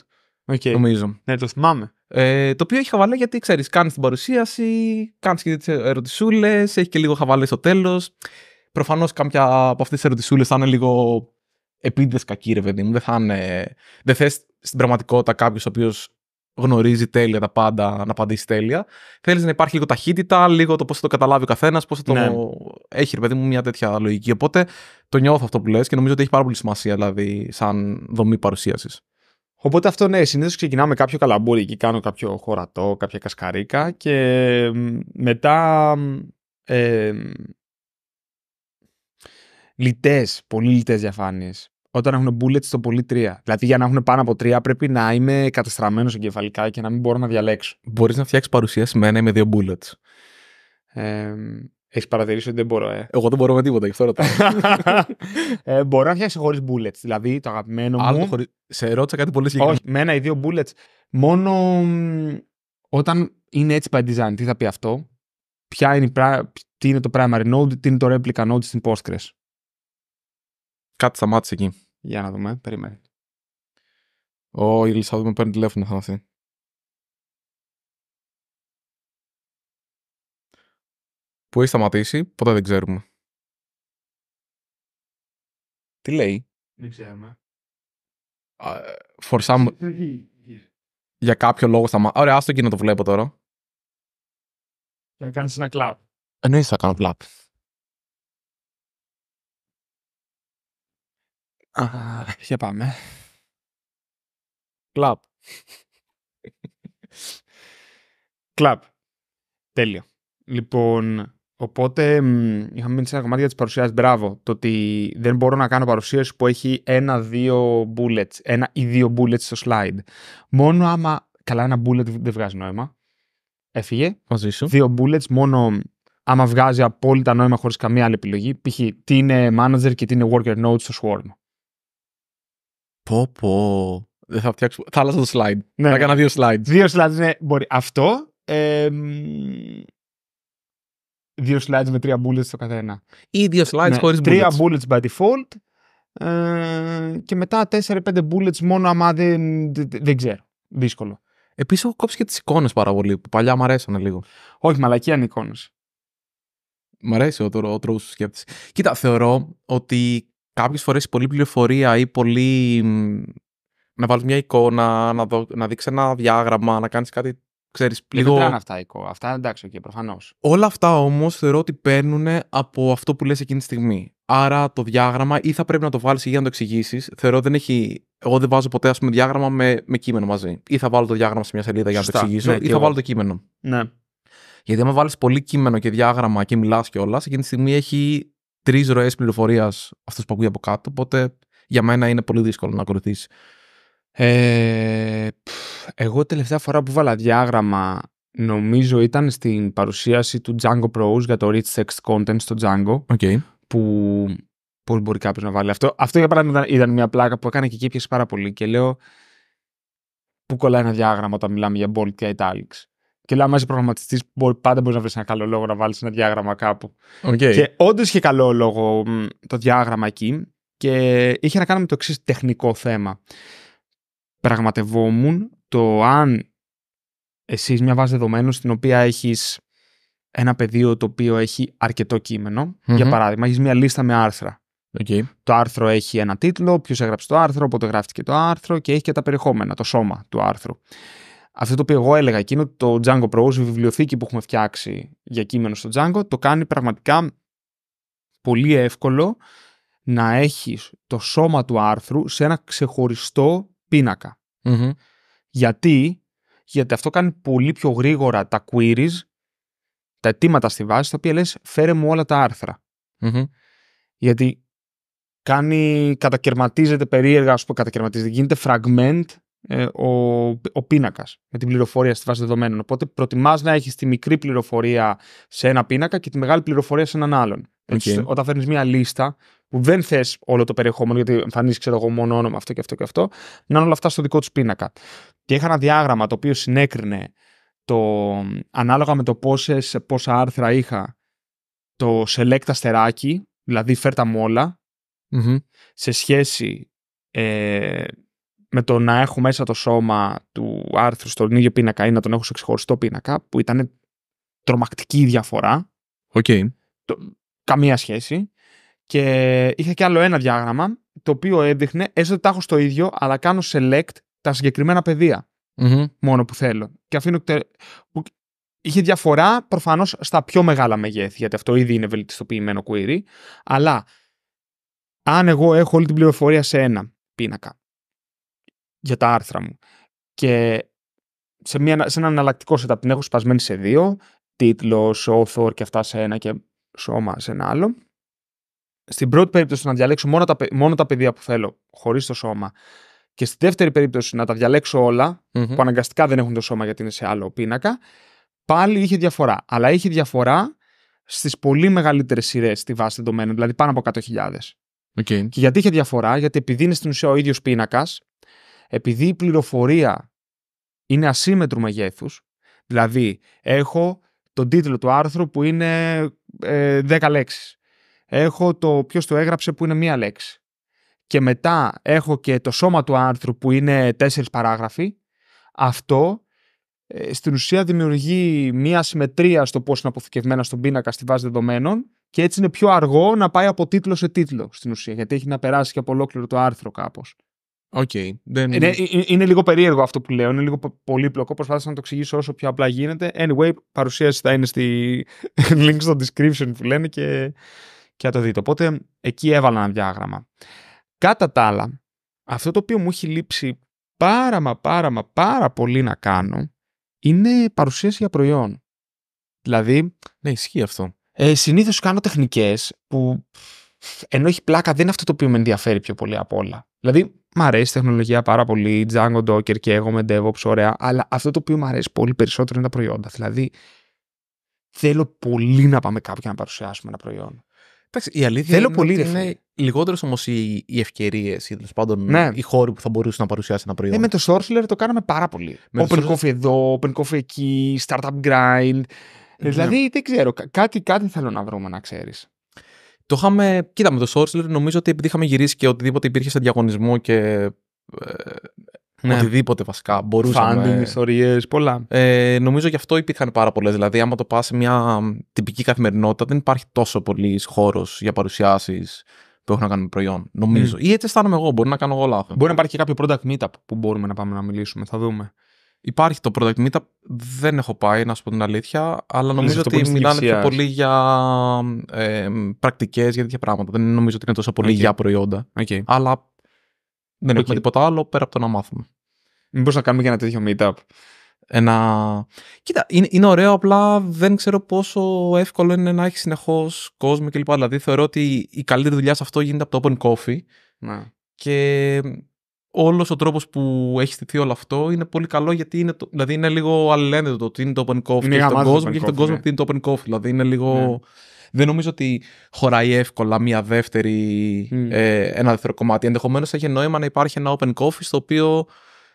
Okay. Νομίζω. Ναι, το θυμάμαι. Ε, το οποίο έχει χαβαλέ γιατί ξέρεις, κάνεις την παρουσίαση, κάνεις και τις ερωτησούλες, έχει και λίγο χαβαλέ στο τέλος. Προφανώς κάποια από αυτές τις ερωτησούλες θα είναι λίγο επίτηδες κακή, ρε Δεν Δεν θες στην πραγματικότητα κάποιος ο οποίος γνωρίζει τέλεια τα πάντα, να απαντήσει τέλεια. Θέλεις να υπάρχει λίγο ταχύτητα, λίγο το πώς θα το καταλάβει ο καθένας, πώς θα το. Ναι. Έχει, ρε παιδί μου, μια τέτοια λογική. Οπότε το νιώθω αυτό που λες και νομίζω ότι έχει πάρα πολύ σημασία, δηλαδή, σαν δομή παρουσίασης. Οπότε αυτό ναι, συνήθως ξεκινάμε κάποιο καλαμπούρι εκεί κάνω κάποιο χωρατό, κάποια κασκαρίκα και μετά. Ε, λιτές, πολύ λιτές διαφάνειες όταν έχουν bullets στο πολύ τρία. Δηλαδή, για να έχουν πάνω από τρία, πρέπει να είμαι κατεστραμμένος εγκεφαλικά και να μην μπορώ να διαλέξω. Μπορείς να φτιάξεις παρουσίαση με ένα ή με δύο bullets. έχεις παρατηρήσει ότι δεν μπορώ, ε. Εγώ δεν μπορώ με τίποτα, γι' αυτό ρωτάω. ε, μπορώ να φτιάξει χωρίς bullets. Δηλαδή, το αγαπημένο Άλλο μου. Χωρί... Σε ρώτησα κάτι πολύ συγκεκριμένο. Όχι, με ένα ή δύο bullets. Μόνο όταν είναι έτσι by design, τι θα πει αυτό. Ποια είναι, πρα... τι είναι το primary node, τι είναι το replica node στην Postgres. Κάτι σταμάτησε εκεί. Για να δούμε, Περιμένει. Ο η δούμε με παίρνει τηλέφωνο, θα μαθεί. Πού έχει σταματήσει, ποτέ δεν ξέρουμε. Τι λέει. Δεν ξέρουμε. Uh, for some... Για κάποιο λόγο σταματήσει. Ωραία, άστο το να το βλέπω τώρα. Θα κάνεις ένα κλαπ. Εννοείς θα κάνω κλαπ. για πάμε. Κλαπ. Κλαπ. Τέλειο. Λοιπόν, οπότε είχαμε μείνει σε ένα κομμάτι για τις παρουσιάσεις. Μπράβο. Το ότι δεν μπορώ να κάνω παρουσίαση που έχει ένα-δύο bullets. Ένα ή δύο bullets στο slide. Μόνο άμα. Καλά, ένα bullet δεν βγάζει νόημα. Έφυγε. Δύο bullets μόνο άμα βγάζει απόλυτα νόημα χωρίς καμία άλλη επιλογή. Π.χ. τι είναι manager και τι είναι worker notes στο Swarm. Πω πω. Δεν θα φτιάξω. Θα άλλαζα το slide. Ναι. Θα ναι. έκανα δύο slides. Δύο slides, ναι, μπορεί. Αυτό. δύο slides με τρία bullets το καθένα. Ή δύο slides ναι. χωρίς bullets. Τρία bullets by default. Ε, και μετα τεσσερα τέσσερα-πέντε bullets μόνο άμα δεν, δεν ξέρω. Δύσκολο. Επίσης, έχω κόψει και τις εικόνες πάρα πολύ, που παλιά μου αρέσανε λίγο. Όχι, μαλακία είναι εικόνες. Μ' αρέσει ο, τρόπος τρόπο Κοίτα, θεωρώ ότι κάποιες φορές πολλή πληροφορία ή πολύ να βάλεις μια εικόνα, να, δω, να δείξεις ένα διάγραμμα, να κάνεις κάτι, ξέρεις, λίγο... Δεν αυτά εικόνα, Αυτά εντάξει, okay, προφανώς. Όλα αυτά όμως θεωρώ ότι παίρνουν από αυτό που λες εκείνη τη στιγμή. Άρα το διάγραμμα ή θα πρέπει να το βάλεις ή για να το εξηγήσεις. Θεωρώ δεν έχει... Εγώ δεν βάζω ποτέ ας πούμε, διάγραμμα με, με κείμενο μαζί. Ή θα βάλω το διάγραμμα σε μια σελίδα για να το εξηγήσω, ναι, ή θα εγώ. βάλω το κείμενο. Ναι. Γιατί άμα βάλεις πολύ κείμενο και διάγραμμα και μιλάς κιόλας, εκείνη τη στιγμή έχει τρεις ροές πληροφορίας αυτός που ακούει από κάτω. Οπότε για μένα είναι πολύ δύσκολο να ακολουθήσει. Ε, εγώ τελευταία φορά που βάλα διάγραμμα νομίζω ήταν στην παρουσίαση του Django Pros για το Rich Text Content στο Django. Okay. Που πώς μπορεί κάποιος να βάλει αυτό. Αυτό για παράδειγμα ήταν, μια πλάκα που έκανε και εκεί πάρα πολύ. Και λέω, Πού κολλάει ένα διάγραμμα όταν μιλάμε για bold και italics. Και λέω, άμα είσαι προγραμματιστής, πάντα μπορείς να βρεις ένα καλό λόγο να βάλεις ένα διάγραμμα κάπου. Okay. Και όντως είχε καλό λόγο το διάγραμμα εκεί. Και είχε να κάνει με το εξής τεχνικό θέμα. Πραγματευόμουν το αν εσύ μια βάση δεδομένων στην οποία έχεις ένα πεδίο το οποίο έχει αρκετό κείμενο. Mm-hmm. Για παράδειγμα, έχεις μια λίστα με άρθρα. Okay. Το άρθρο έχει ένα τίτλο, ποιος έγραψε το άρθρο, πότε γράφτηκε το άρθρο και έχει και τα περιεχόμενα, το σώμα του άρθρου. Αυτό το οποίο εγώ έλεγα εκείνο, το Django Pro, η βιβλιοθήκη που έχουμε φτιάξει για κείμενο στο Django, το κάνει πραγματικά πολύ εύκολο να έχεις το σώμα του άρθρου σε ένα ξεχωριστό Γιατί, γιατί αυτό κάνει πολύ πιο γρήγορα τα queries, τα αιτήματα στη βάση, τα οποία λες φέρε μου όλα τα αρθρα Γιατί κάνει, κατακαιρματίζεται περίεργα, ας κατακαιρματίζεται, γίνεται fragment ε, ο, ο πίνακας με την πληροφορία στη βάση δεδομένων. Οπότε προτιμάς να έχεις τη μικρή πληροφορία σε ένα πίνακα και τη μεγάλη πληροφορία σε έναν άλλον. Okay. όταν φέρνεις μια λίστα που δεν θες όλο το περιεχόμενο, γιατί εμφανίζεις, ξέρω εγώ, μόνο όνομα αυτό και αυτό και αυτό, να είναι όλα αυτά στο δικό τους πίνακα. Και είχα ένα διάγραμμα το οποίο συνέκρινε το, ανάλογα με το πόσες, πόσα άρθρα είχα το select αστεράκι, δηλαδή φέρτα μου όλα, σε σχέση ε, με το να έχω μέσα το σώμα του Άρθρου στον ίδιο πίνακα ή να τον έχω σε ξεχωριστό πίνακα, που ήταν τρομακτική διαφορά. Okay. Το, καμία σχέση. Και είχα και άλλο ένα διάγραμμα, το οποίο έδειχνε, έστω ότι τα έχω στο ίδιο, αλλά κάνω select τα συγκεκριμένα μόνο που θέλω. Και αφήνω. είχε διαφορά προφανώς στα πιο μεγάλα μεγέθη, γιατί αυτό ήδη είναι βελτιστοποιημένο query. Αλλά αν εγώ έχω όλη την πληροφορία σε ένα πίνακα για τα άρθρα μου. Και σε, μια, σε ένα εναλλακτικό setup την έχω σπασμένη σε δύο, τίτλος, author και αυτά σε ένα και σώμα σε ένα άλλο. Στην πρώτη περίπτωση να διαλέξω μόνο τα, μόνο τα πεδία που θέλω, χωρίς το σώμα. Και στη δεύτερη περίπτωση να τα διαλέξω που αναγκαστικά δεν έχουν το σώμα γιατί είναι σε άλλο πίνακα. Πάλι είχε διαφορά. Αλλά είχε διαφορά στις πολύ μεγαλύτερες σειρές στη βάση δεδομένων, δηλαδή πάνω από 100.000. Okay. Και γιατί είχε διαφορά, γιατί επειδή είναι στην ουσία ο ίδιος πίνακας, επειδή η πληροφορία είναι ασύμετρου μεγέθους, δηλαδή έχω τον τίτλο του άρθρου που είναι ε, 10 λέξεις, έχω το ποιος το έγραψε που είναι μία λέξη και μετά έχω και το σώμα του άρθρου που είναι τέσσερις παράγραφοι, αυτό ε, στην ουσία δημιουργεί μία συμμετρία στο πώς είναι αποθηκευμένα στον πίνακα στη βάση δεδομένων και έτσι είναι πιο αργό να πάει από τίτλο σε τίτλο στην ουσία, γιατί έχει να περάσει και από ολόκληρο το άρθρο κάπως. Okay, ε, ε, είναι, λίγο περίεργο αυτό που λέω. Είναι λίγο πολύπλοκο. Προσπάθησα να το εξηγήσω όσο πιο απλά γίνεται. Anyway, παρουσίαση θα είναι στη link στο description που λένε και, και θα το δείτε. Οπότε εκεί έβαλα ένα διάγραμμα. Κατά τα άλλα, αυτό το οποίο μου έχει λείψει πάρα μα πάρα μα πάρα πολύ να κάνω είναι παρουσίαση για προϊόν. Δηλαδή. Ναι, ισχύει αυτό. Ε, Συνήθως κάνω τεχνικές που ενώ έχει πλάκα, δεν είναι αυτό το οποίο με ενδιαφέρει πιο πολύ από όλα. Δηλαδή, μου αρέσει η τεχνολογία πάρα πολύ, Django, Docker και εγώ με DevOps, ωραία, αλλά αυτό το οποίο μου αρέσει πολύ περισσότερο είναι τα προϊόντα. Δηλαδή, θέλω πολύ να πάμε κάπου και να παρουσιάσουμε ένα προϊόν. Εντάξει, η αλήθεια θέλω είναι, πολύ, ότι είναι λιγότερες όμως οι, οι ευκαιρίες ή τέλος πάντων ναι. οι χώροι που θα μπορούσε να παρουσιάσει ένα προϊόν. Ναι, με το Sorcerer το κάναμε πάρα πολύ. Με open coffee εδώ, open coffee εκεί, startup grind. Ε, ναι. Δηλαδή, δεν ξέρω, κάτι, κάτι θέλω να βρούμε να ξέρεις. Το είχαμε. Κοίτα, με το Sorcerer νομίζω ότι επειδή είχαμε γυρίσει και οτιδήποτε υπήρχε σε διαγωνισμό και. Ε, ναι. Οτιδήποτε βασικά μπορούσαμε. Φάντινγκ, ιστορίες, πολλά. Ε, νομίζω γι' αυτό υπήρχαν πάρα πολλές. Δηλαδή, άμα το πας σε μια τυπική καθημερινότητα, δεν υπάρχει τόσο πολύς χώρος για παρουσιάσεις που έχουν να κάνουν προϊόν. Νομίζω. Mm. Ή έτσι αισθάνομαι εγώ. Μπορεί να κάνω εγώ λάθος. Μπορεί να υπάρχει και κάποιο product meetup που μπορούμε να πάμε να μιλήσουμε. Θα δούμε. Υπάρχει το product meetup, δεν έχω πάει να σου πω την αλήθεια, αλλά νομίζω ότι μιλάνε πιο πολύ για ε, πρακτικές, για τέτοια πράγματα. Δεν νομίζω ότι είναι τόσο πολύ για προϊόντα. Okay. Αλλά δεν okay. έχουμε τίποτα άλλο πέρα από το να μάθουμε. Μήπως να κάνουμε και ένα τέτοιο meetup. Ένα... Κοίτα, είναι, είναι ωραίο, απλά δεν ξέρω πόσο εύκολο είναι να έχεις συνεχώς κόσμο κλπ. Δηλαδή θεωρώ ότι η καλύτερη δουλειά σε αυτό γίνεται από το Open Coffee. Να. Και όλος ο τρόπος που έχει στηθεί όλο αυτό είναι πολύ καλό γιατί είναι, το, δηλαδή είναι λίγο αλληλένδετο το ότι είναι το open coffee. Είναι και τον κόσμο και έχει τον κόσμο ναι. που είναι το open coffee. Δηλαδή είναι λίγο. Ναι. Δεν νομίζω ότι χωράει εύκολα μια δεύτερη, mm. ε, ένα δεύτερο κομμάτι. Ενδεχομένως έχει νόημα να υπάρχει ένα open coffee στο οποίο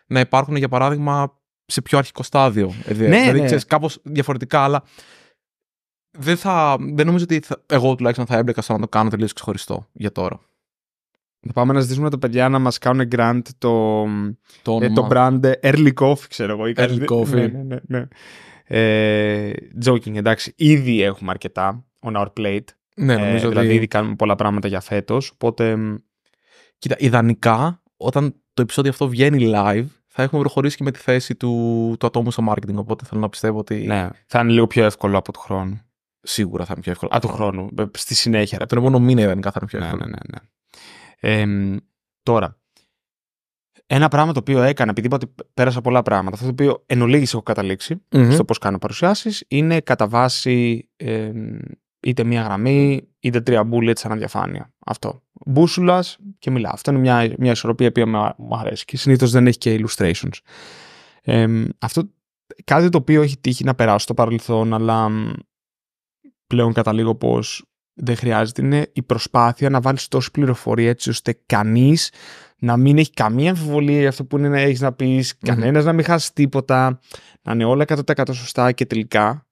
να υπάρχουν για παράδειγμα σε πιο αρχικό στάδιο. Ε, ναι, δηλαδή ναι. ξέρεις κάπως διαφορετικά, αλλά δεν, θα, δεν νομίζω ότι θα, εγώ τουλάχιστον θα έμπλεκα στο να το κάνω τελείως ξεχωριστό για τώρα. Θα πάμε να ζητήσουμε τα παιδιά να μας κάνουν grant το, το, ε, το brand ε, Early Coffee, ξέρω εγώ. Early Coffee. Ναι ναι, ναι, ναι, Ε, joking, εντάξει. Ήδη έχουμε αρκετά on our plate. Ναι, ε, νομίζω ε, δηλαδή, ότι... ήδη κάνουμε πολλά πράγματα για φέτος. Οπότε. Κοίτα, ιδανικά, όταν το επεισόδιο αυτό βγαίνει live, θα έχουμε προχωρήσει και με τη θέση του, του ατόμου στο marketing. Οπότε θέλω να πιστεύω ότι. Ναι, θα είναι λίγο πιο εύκολο από του χρόνου. Σίγουρα θα είναι πιο εύκολο. Α, του χρόνου. Στη συνέχεια. Τον επόμενο μήνα ιδανικά θα είναι πιο ναι, εύκολο. Ναι, ναι, ναι. Ε, τώρα, ένα πράγμα το οποίο έκανα, επειδή είπα ότι πέρασα πολλά πράγματα, αυτό το οποίο εν ολιγη εχω έχω στο πώς κάνω παρουσιάσεις, είναι κατά είναι κατά βάση είτε μία γραμμή, είτε τρία bullets σαν αδιαφάνεια. Αυτό. Μπούσουλας και μιλά. Αυτό είναι μια, μια ισορροπία που μου αρέσει και συνήθως δεν έχει και illustrations. Ε, αυτό κάτι το οποίο έχει τύχει να περάσω στο παρελθόν, αλλά πλέον καταλήγω πως δεν χρειάζεται είναι η προσπάθεια να βάλεις τόση πληροφορία έτσι ώστε κανείς να μην έχει καμία αμφιβολία για αυτό που είναι να έχεις να πεις, κανένας να μην χάσεις τίποτα, να είναι όλα 100% σωστά και τελικά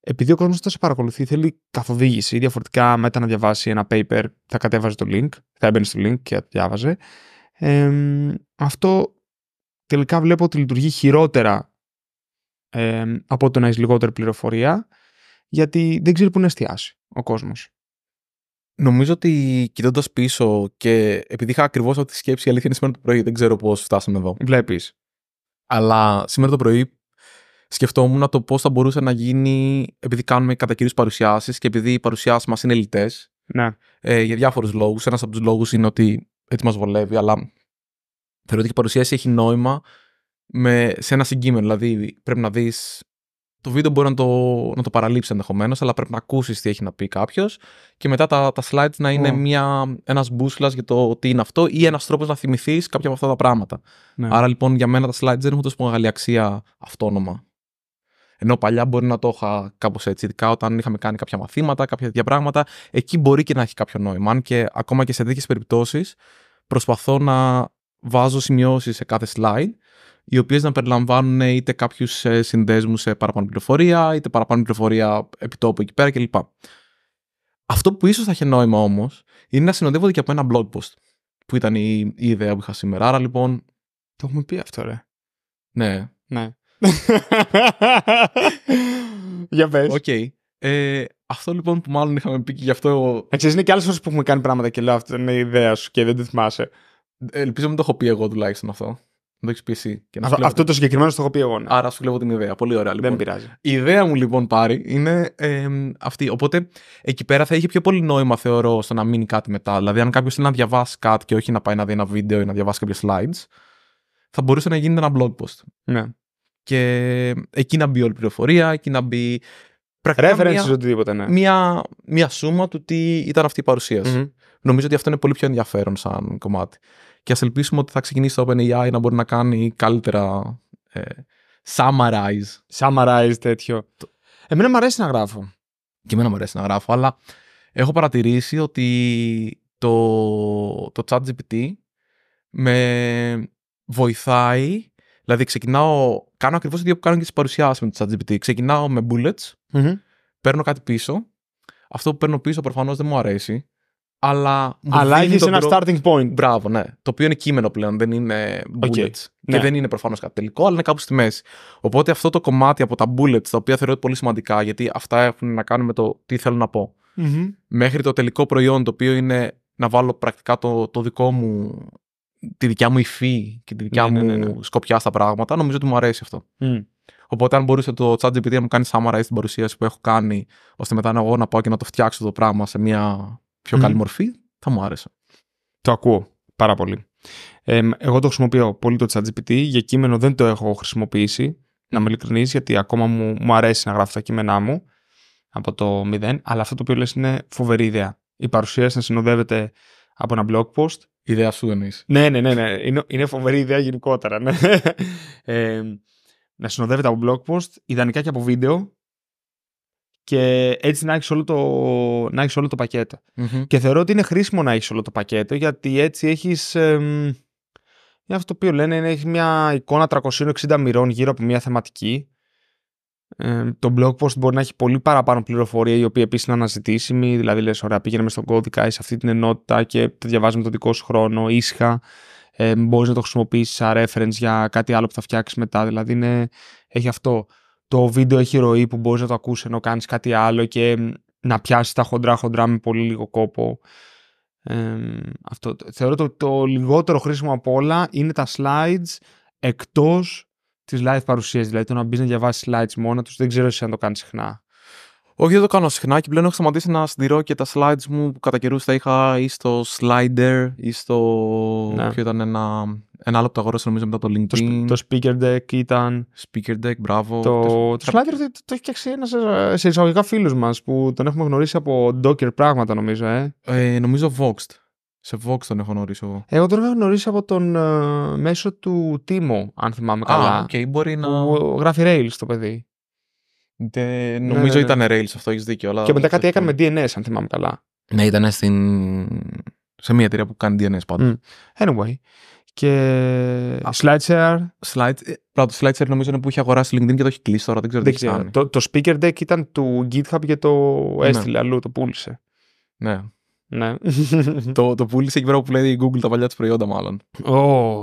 επειδή ο κόσμος θα σε παρακολουθεί, θέλει καθοδήγηση. Διαφορετικά, μετά να διαβάσει ένα paper, θα κατέβαζε το link, θα έμπαινε στο link και θα το διάβαζε. αυτό τελικά βλέπω ότι λειτουργεί χειρότερα ε, από το να έχεις λιγότερη πληροφορία γιατί δεν ξέρει πού να εστιάσει ο κόσμος. Νομίζω ότι κοιτώντας πίσω και επειδή είχα ακριβώς αυτή τη σκέψη, η αλήθεια είναι σήμερα το πρωί, δεν ξέρω πώς φτάσαμε εδώ. Βλέπεις. Αλλά σήμερα το πρωί σκεφτόμουν το πώς θα μπορούσε να γίνει, επειδή κάνουμε κατά κυρίω παρουσιάσεις και επειδή οι παρουσιάσεις μας είναι ελιτέ. Ναι. Ε, για διάφορους λόγους. Ένας από τους λόγους είναι ότι έτσι μας βολεύει, αλλά θεωρώ ότι η παρουσίαση έχει νόημα με, σε ένα συγκείμενο. Δηλαδή πρέπει να δεις το βίντεο μπορεί να το, να το παραλείψει ενδεχομένως, αλλά πρέπει να ακούσεις τι έχει να πει κάποιος και μετά τα, τα slides να είναι mm. μια, ένας για το τι είναι αυτό ή ένας τρόπος να θυμηθείς κάποια από αυτά τα πράγματα. Ναι. Άρα λοιπόν για μένα τα slides δεν έχουν τόσο μεγάλη αξία αυτόνομα. Ενώ παλιά μπορεί να το είχα κάπως έτσι, ειδικά όταν είχαμε κάνει κάποια μαθήματα, κάποια τέτοια πράγματα, εκεί μπορεί και να έχει κάποιο νόημα. Αν και ακόμα και σε τέτοιες περιπτώσεις, προσπαθώ να βάζω σημειώσεις σε κάθε slide οι οποίες να περιλαμβάνουν είτε κάποιους ε, συνδέσμους σε παραπάνω πληροφορία, είτε παραπάνω πληροφορία επί τόπου εκεί πέρα κλπ. Αυτό που ίσως θα είχε νόημα όμως είναι να συνοδεύονται και από ένα blog post που ήταν η, η ιδέα που είχα σήμερα. Άρα λοιπόν... Το έχουμε πει αυτό ρε. Ναι. Ναι. Για πες. Οκ. Okay. Ε, αυτό λοιπόν που μάλλον είχαμε πει και γι' αυτό... Ε, ξέρεις, είναι και άλλες φορές που έχουμε κάνει πράγματα και λέω αυτή είναι η ιδέα σου και δεν τη θυμάσαι. Ε, ελπίζω να το έχω πει εγώ τουλάχιστον αυτό το έχεις Και αυτό, το συγκεκριμένο το έχω πει εγώ. Ναι. Άρα σου λέω την ιδέα. Πολύ ωραία λοιπόν. Δεν πειράζει. Η ιδέα μου λοιπόν πάρει είναι ε, αυτή. Οπότε εκεί πέρα θα είχε πιο πολύ νόημα θεωρώ στο να μείνει κάτι μετά. Δηλαδή, αν κάποιος θέλει να διαβάσει κάτι και όχι να πάει να δει ένα βίντεο ή να διαβάσει κάποια slides, θα μπορούσε να γίνεται ένα blog post. Ναι. Και ε, εκεί να μπει όλη η πληροφορία, εκεί να μπει. References, μια, οτιδήποτε, ναι. Μια, μια σούμα του τι ήταν αυτή η παρουσιαση Νομίζω ότι αυτό είναι πολύ πιο ενδιαφέρον σαν κομμάτι και ας ελπίσουμε ότι θα ξεκινήσει το OpenAI να μπορεί να κάνει καλύτερα ε, summarize. Summarize τέτοιο. Το... Εμένα μου αρέσει να γράφω. Και εμένα μου αρέσει να γράφω, αλλά έχω παρατηρήσει ότι το, το ChatGPT με βοηθάει. Δηλαδή, ξεκινάω, κάνω ακριβώς το ίδιο που κάνω και στις παρουσιάσεις με το ChatGPT. Ξεκινάω με bullets, mm παίρνω κάτι πίσω. Αυτό που παίρνω πίσω προφανώς δεν μου αρέσει αλλά. αλλά έχει ένα προ... starting point. Μπράβο, ναι. Το οποίο είναι κείμενο πλέον, δεν είναι bullets. Okay, ναι. Και δεν είναι προφανώς κάτι τελικό, αλλά είναι κάπου στη μέση. Οπότε αυτό το κομμάτι από τα bullets, τα οποία θεωρώ πολύ σημαντικά, γιατί αυτά έχουν να κάνουν με το τι θέλω να πω. Mm-hmm. Μέχρι το τελικό προϊόν, το οποίο είναι να βάλω πρακτικά το, το δικό μου. τη δικιά μου υφή και τη δικιά ναι, ναι μου ναι, ναι, σκοπιά στα πράγματα, νομίζω ότι μου αρέσει αυτό. Mm. Οπότε, αν μπορούσε το ChatGPT να μου κάνει summarize την παρουσίαση που έχω κάνει, ώστε μετά εγώ να πάω και να το φτιάξω το πράγμα σε μια πιο mm. καλή μορφή, θα μου άρεσε. Το ακούω πάρα πολύ. Ε, εγώ το χρησιμοποιώ πολύ το ChatGPT. Για κείμενο δεν το έχω χρησιμοποιήσει. Να με ειλικρινής, γιατί ακόμα μου, μου αρέσει να γράφω τα κείμενά μου από το μηδέν. Αλλά αυτό το οποίο λες είναι φοβερή ιδέα. Η παρουσίαση να συνοδεύεται από ένα blog post. ιδέα σου εννοείς. Ναι, ναι, ναι, ναι. Είναι, είναι φοβερή ιδέα γενικότερα. Ε, να συνοδεύεται από blog post, ιδανικά και από βίντεο και έτσι να έχεις όλο το, όλο το πακετο Και θεωρώ ότι είναι χρήσιμο να έχεις όλο το πακέτο, γιατί έτσι έχεις. είναι αυτό το οποίο λένε, έχεις μια εικόνα 360 μοιρών γύρω από μια θεματική. Ε, το blog post μπορεί να έχει πολύ παραπάνω πληροφορία, η οποία επίσης είναι αναζητήσιμη. Δηλαδή, λες, ωραία, πήγαινε στον κώδικα, είσαι αυτή την ενότητα και το διαβάζει με τον δικό σου χρόνο, ήσυχα. Ε, μπορείς να το χρησιμοποιήσεις σαν reference για κάτι άλλο που θα φτιάξεις μετά. Δηλαδή, είναι, έχει αυτό το βίντεο έχει ροή που μπορείς να το ακούσεις ενώ κάνεις κάτι άλλο και να πιάσεις τα χοντρά χοντρά με πολύ λίγο κόπο. Ε, αυτό, θεωρώ το, το λιγότερο χρήσιμο από όλα είναι τα slides εκτός της live παρουσίας. Δηλαδή το να μπεις να διαβάσεις slides μόνο τους δεν ξέρω εσύ αν το κάνεις συχνά. Όχι, δεν το κάνω συχνά και πλέον έχω σταματήσει να συντηρώ και τα slides μου που κατά καιρούς τα είχα ή στο slider ή στο. Ναι. Ποιο ήταν ένα, ένα άλλο που το αγόρασα νομίζω μετά το LinkedIn. Το, το speaker deck ήταν. Speaker deck, μπράβο. Το, το, το slider το, το έχει φτιάξει ένας ε, σε εισαγωγικά φίλους μας που τον έχουμε γνωρίσει από Docker πράγματα νομίζω, ε. ε νομίζω Voxed. Σε Vox τον έχω γνωρίσει εγώ. Εγώ τον έχω γνωρίσει από τον ε, μέσο του Τίμο, αν θυμάμαι καλά. Α, okay, μπορεί να... Που γράφει Rails το παιδί. Ναι, νομίζω ναι, ναι, ήταν Rails αυτό, έχεις δίκιο. Αλλά... Και μετά κάτι έκανε με DNS, αν θυμάμαι καλά. Ναι, ήταν στην... σε μια εταιρεία που κάνει DNS πάντα. Mm. Anyway. Και Α, SlideShare. Slide, ε, το SlideShare νομίζω είναι που είχε αγοράσει LinkedIn και το έχει κλείσει τώρα. Δεν ξέρω τι ξέρω. Το, το speaker deck ήταν του GitHub και το ναι. έστειλε αλλού, το πούλησε. Ναι. Ναι. το, το πούλησε εκεί πέρα που λέει η Google τα παλιά της προϊόντα, μάλλον. Oh.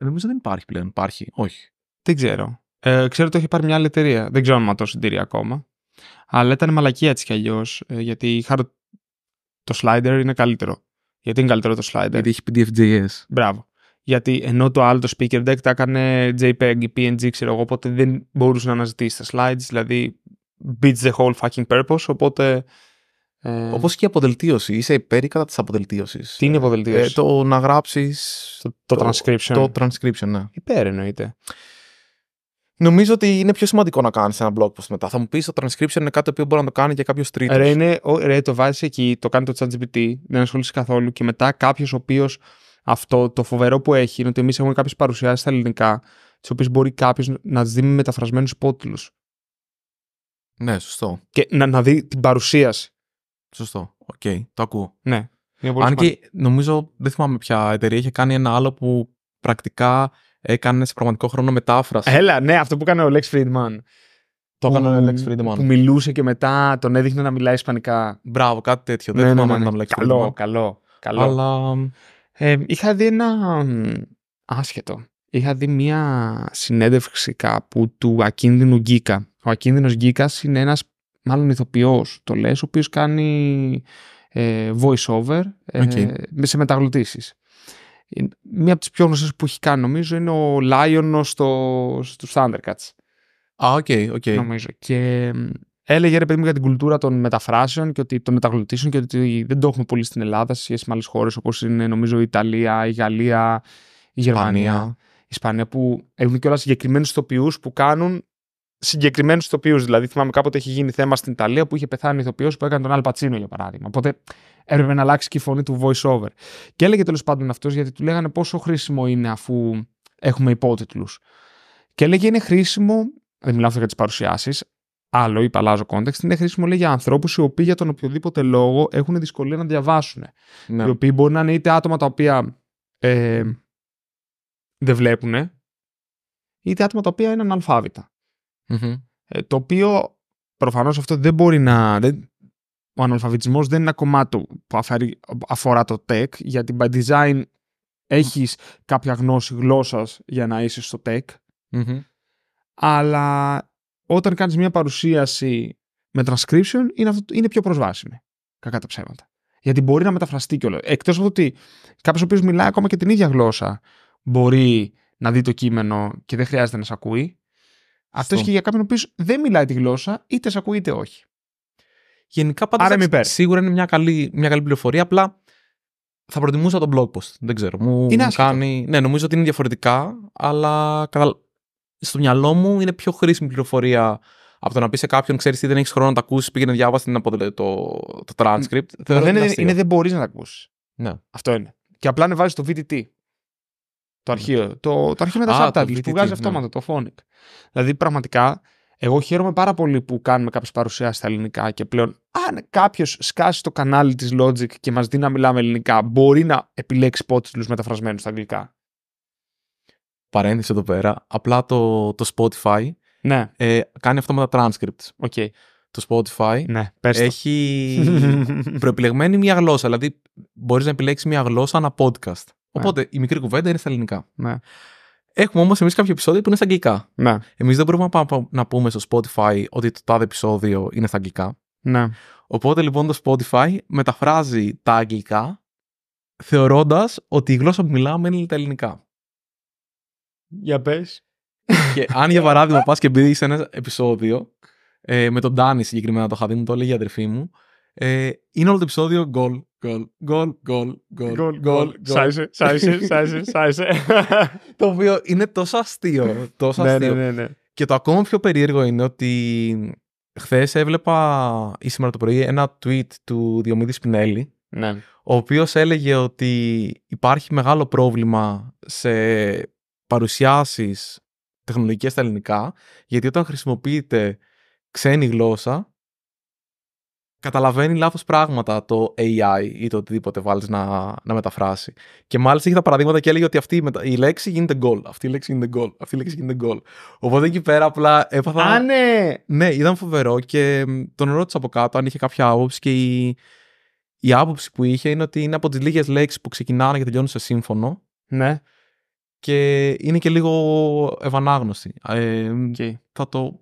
Νομίζω δεν υπάρχει πλέον. Υπάρχει. Όχι. Δεν ξέρω. Ε, ξέρω ότι το έχει πάρει μια άλλη εταιρεία. Δεν ξέρω αν το συντηρεί ακόμα. Αλλά ήταν μαλακία έτσι κι αλλιώς. Ε, γιατί είχα το slider είναι καλύτερο. Γιατί είναι καλύτερο το slider. Γιατί έχει PDF.js. Μπράβο. Γιατί ενώ το άλλο το speaker deck τα έκανε JPEG ή PNG, ξέρω εγώ, οπότε δεν μπορούσε να αναζητήσει τα slides. Δηλαδή, beats the whole fucking purpose. Οπότε ε... Όπως και η αποδελτίωση. Είσαι υπέρ κατά της αποδελτίωσης. Τι είναι η αποδελτίωση. Ε, το να γράψεις. Το, το, το, transcription. Το transcription, ναι. Υπέρ εννοείται. Νομίζω ότι είναι πιο σημαντικό να κάνεις ένα blog post μετά. Θα μου πεις το transcription είναι κάτι το μπορεί να το κάνει και κάποιος τρίτος. Ρε, είναι, ρε, το βάζεις εκεί, το κάνει το ChatGPT, δεν ασχολείσαι καθόλου και μετά κάποιος ο οποίος. Αυτό το φοβερό που έχει είναι ότι εμείς έχουμε κάποιες παρουσιάσεις στα ελληνικά, τις οποίες μπορεί κάποιος να τις δει με μεταφρασμένους υπότιλου. Ναι, σωστό. Και να, να δει την παρουσίαση. Σωστό. Οκ, okay, το ακούω. Ναι. Αν και νομίζω, δεν θυμάμαι ποια εταιρεία, είχε κάνει ένα άλλο που πρακτικά έκανες σε πραγματικό χρόνο μετάφρασης. Έλα, ναι, αυτό που έκανε ο Lex Friedman. Το έκανε ο Lex Friedman. Που μιλούσε και μετά τον έδειχνε να μιλάει Ισπανικά. Μπράβο, κάτι τέτοιο. Δεν ναι, ναι, θυμάμαι ναι, ναι, Καλό, καλό, ε, είχα δει ένα. Άσχετο. Είχα δει μία συνέντευξη κάπου του ακίνδυνου Γκίκα. Ο ακίνδυνος Γκίκας είναι ένας μάλλον ηθοποιός, το λες, ο οποίος κάνει ε, voice over ε, σε μεταγλωτήσεις μία από τις πιο γνωστές που έχει κάνει νομίζω είναι ο Λάιον στο, στους Thundercats. Α, οκ, οκ. Νομίζω. Και έλεγε ρε παιδί μου για την κουλτούρα των μεταφράσεων και ότι των μεταγλωτήσεων και ότι δεν το έχουμε πολύ στην Ελλάδα σε σχέση με άλλες χώρες όπως είναι νομίζω η Ιταλία, η Γαλλία, η Γερμανία, Ισπανία. η Ισπανία που έχουν και όλα συγκεκριμένους τοπιού που κάνουν συγκεκριμένους ηθοποιούς. Δηλαδή, θυμάμαι κάποτε έχει γίνει θέμα στην Ιταλία που είχε πεθάνει ηθοποιός που έκανε τον Αλ Πατσίνο, για παράδειγμα. Οπότε έπρεπε να αλλάξει και η φωνή του voice over. Και έλεγε τέλος πάντων αυτός γιατί του λέγανε πόσο χρήσιμο είναι αφού έχουμε υπότιτλους. Και έλεγε είναι χρήσιμο. Δεν μιλάω για τις παρουσιάσεις. Άλλο, είπα, αλλάζω context. Είναι χρήσιμο, λέει, για ανθρώπους οι οποίοι για τον οποιοδήποτε λόγο έχουν δυσκολία να διαβάσουν. Ναι. Οι οποίοι μπορεί να είναι είτε άτομα τα οποία ε, δεν βλέπουν, είτε άτομα τα οποία είναι αναλφάβητα. Ε, το οποίο προφανώς αυτό δεν μπορεί να... Δεν, ο αναλφαβητισμός δεν είναι ένα κομμάτι που αφορά το tech, γιατί by design έχεις κάποια γνώση γλώσσας για να είσαι στο tech, αλλά όταν κάνεις μια παρουσίαση με transcription είναι, είναι πιο προσβάσιμη, κακά τα ψέματα. Γιατί μπορεί να μεταφραστεί κιόλας. Εκτός από ότι κάποιος ο οποίος μιλάει ακόμα και την ίδια γλώσσα μπορεί να δει το κείμενο και δεν χρειάζεται να σε ακούει. Αυτό ισχύει για κάποιον ο οποίος δεν μιλάει τη γλώσσα, είτε σε ακούει είτε όχι. Γενικά πάντα σίγουρα είναι μια καλή, μια καλή πληροφορία. Απλά θα προτιμούσα τον blog post. Δεν ξέρω. Μου, μου κάνει. Ναι, νομίζω ότι είναι διαφορετικά, αλλά στο μυαλό μου είναι πιο χρήσιμη πληροφορία από το να πεις σε κάποιον, ξέρεις τι, δεν έχεις χρόνο να τα ακούσεις, πήγαινε διάβασες την αποτελε... το, το transcript. δεν είναι, είναι, δεν μπορείς να τα ακούσεις. Ναι. Αυτό είναι. Και απλά ανεβάζει το VTT. Το ναι. αρχείο. Ναι. Το, το αρχείο με τα subtitles που βγάζει ναι. αυτόματα, το phonic. Δηλαδή, πραγματικά, εγώ χαίρομαι πάρα πολύ που κάνουμε κάποιες παρουσιάσεις στα ελληνικά και πλέον, αν κάποιος σκάσει το κανάλι της Logic και μας δει να μιλάμε ελληνικά, μπορεί να επιλέξει υπότιτλου μεταφρασμένους στα αγγλικά. Παρένθεση εδώ πέρα. Απλά το, το Spotify ναι. ε, κάνει αυτό με τα transcripts. Okay. Το Spotify ναι, έχει προεπιλεγμένη μια γλώσσα. Δηλαδή, μπορείς να επιλέξεις μια γλώσσα ανά podcast. Ναι. Οπότε η μικρή κουβέντα είναι στα ελληνικά. Ναι. Έχουμε όμως εμείς κάποιο επεισόδιο που είναι στα αγγλικά. Ναι. Εμείς δεν μπορούμε να, πάμε, να πούμε στο Spotify ότι το τάδε επεισόδιο είναι στα αγγλικά. Ναι. Οπότε λοιπόν το Spotify μεταφράζει τα αγγλικά θεωρώντας ότι η γλώσσα που μιλάμε είναι τα ελληνικά. Για πες. Και αν για παράδειγμα πας και μπει σε ένα επεισόδιο ε, με τον Ντάνι συγκεκριμένα, το είχα δει, μου το έλεγε η αδερφή μου, ε, είναι όλο το επεισόδιο γκολ Γκολ, γκολ, γκολ, γκολ, γκολ. Σάισε, σάισε, σάισε, σάισε. Το οποίο είναι τόσο αστείο. Τόσο ναι, ναι, αστείο. Ναι, Και το ακόμα πιο περίεργο είναι ότι χθες έβλεπα ή σήμερα το πρωί ένα tweet του Διομήδης Σπινέλη. Ναι. Ο οποίος έλεγε ότι υπάρχει μεγάλο πρόβλημα σε παρουσιάσεις τεχνολογικές στα ελληνικά, γιατί όταν χρησιμοποιείται ξένη γλώσσα, καταλαβαίνει λάθος πράγματα το AI ή το οτιδήποτε η λέξη γίνει. να, να μεταφράσει. Και μάλιστα είχε τα παραδείγματα και έλεγε ότι αυτή η λέξη γίνεται goal, αυτή η λέξη γίνεται goal, αυτή η λέξη γίνεται goal. Οπότε εκεί πέρα απλά έπαθα... Α, ναι! Ναι, ήταν φοβερό και τον ρώτησα από κάτω αν είχε κάποια άποψη και η, η άποψη που είχε είναι ότι είναι από τις λίγες λέξεις που ξεκινάνε και τελειώνουν σε σύμφωνο. Ναι. Και είναι και λίγο ευανάγνωστη. Ε, okay.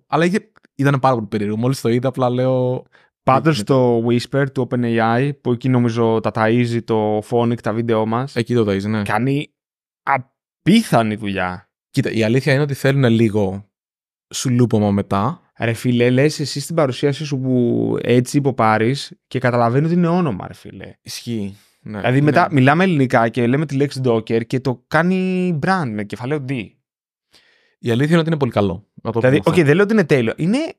Αλλά είχε... ήταν πάρα πολύ περίεργο. Μόλις το είδα, απλά λέω Πάντως ναι. το Whisper του OpenAI, που εκεί νομίζω τα ταΐζει το Phonic, τα βίντεο μας. Εκεί το ταΐζει, ναι. Κάνει απίθανη δουλειά. Κοίτα, η αλήθεια είναι ότι θέλουν λίγο σουλούπομα μετά. Ρε φίλε, λες εσύ στην παρουσίασή σου που έτσι υποπάρεις και καταλαβαίνει ότι είναι όνομα, ρε φίλε. Ισχύει. Ναι, δηλαδή μετά ναι. μιλάμε ελληνικά και λέμε τη λέξη Docker και το κάνει brand με κεφαλαίο D. Η αλήθεια είναι ότι είναι πολύ καλό. δηλαδή, okay, δεν λέω ότι είναι τέλειο. Είναι,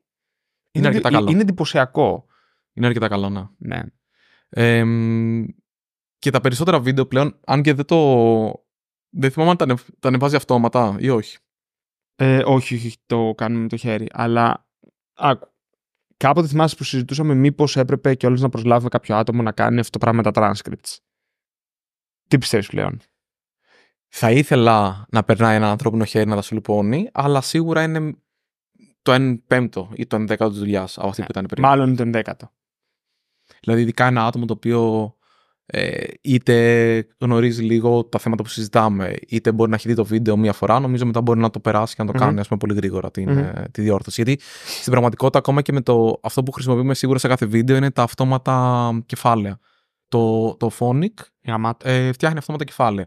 είναι, Είναι εντυπωσιακό. Είναι αρκετά καλό, να. ναι. Ε, και τα περισσότερα βίντεο πλέον, αν και δεν το. Δεν θυμάμαι αν τα, ανεβάζει αυτόματα ή όχι. Ε, όχι, το κάνουμε με το χέρι. Αλλά άκου. Κάποτε θυμάσαι που συζητούσαμε μήπως έπρεπε κιόλας να προσλάβουμε κάποιο άτομο να κάνει αυτό το πράγμα με τα transcripts. Τι πιστεύεις πλέον. Θα ήθελα να περνάει ένα ανθρώπινο χέρι να τα σου αλλά σίγουρα είναι το 1 πέμπτο ή το 1 δέκατο της δουλειάς από αυτή ναι. που ήταν πριν. Μάλλον το 1 δέκατο. Δηλαδή, ειδικά ένα άτομο το οποίο ε, είτε γνωρίζει λίγο τα θέματα που συζητάμε, είτε μπορεί να έχει δει το βίντεο μία φορά, νομίζω μετά μπορεί να το περάσει και να το mm-hmm. κάνει πούμε, πολύ γρήγορα την, ε, τη διόρθωση. Γιατί στην πραγματικότητα, ακόμα και με το αυτό που χρησιμοποιούμε σίγουρα σε κάθε βίντεο είναι τα αυτόματα κεφάλαια. Το, το Phonic ε, φτιάχνει αυτόματα κεφάλαια.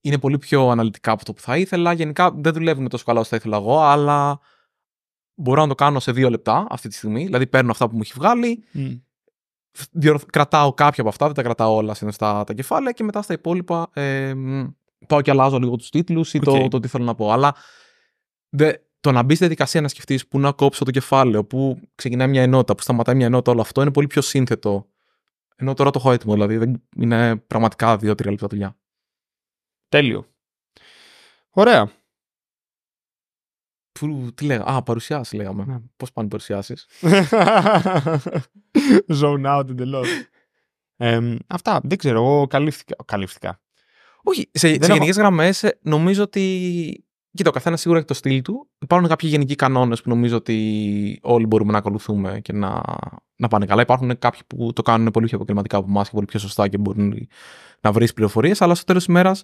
Είναι πολύ πιο αναλυτικά από το που θα ήθελα. Γενικά δεν δουλεύουν τόσο καλά όσο θα ήθελα εγώ, αλλά μπορώ να το κάνω σε δύο λεπτά αυτή τη στιγμή. Δηλαδή παίρνω αυτά που μου έχει βγάλει, κρατάω κάποια από αυτά, δεν τα κρατάω όλα στα τα κεφάλαια και μετά στα υπόλοιπα ε, πάω και αλλάζω λίγο τους τίτλους ή το, το τι θέλω να πω. Αλλά το να μπει στη διαδικασία να σκεφτείς πού να κόψω το κεφάλαιο, πού ξεκινάει μια ενότητα, πού σταματάει μια ενότητα, όλο αυτό είναι πολύ πιο σύνθετο. Ενώ τώρα το έχω έτοιμο, δηλαδή δεν είναι πραγματικά δύο-τρία λεπτά δουλειά. Τέλειο. Ωραία. Που, τι λέγα, Α, παρουσιάσεις λέγαμε. Ναι. Πώς πάνε παρουσιάσεις. Zone out εντελώς. Ε, αυτά. Δεν ξέρω. Εγώ καλύφθηκα. καλύφθηκα. Όχι. Σε, σε έχω... γενικές γραμμές ε, νομίζω ότι. Κοίτα, ο καθένας σίγουρα έχει το στυλ του. Υπάρχουν κάποιοι γενικοί κανόνες που νομίζω ότι όλοι μπορούμε να ακολουθούμε και να, να πάνε καλά. Υπάρχουν κάποιοι που το κάνουν πολύ πιο επαγγελματικά από εμάς και πολύ πιο σωστά και μπορούν να βρεις πληροφορίες. Αλλά στο τέλος της μέρας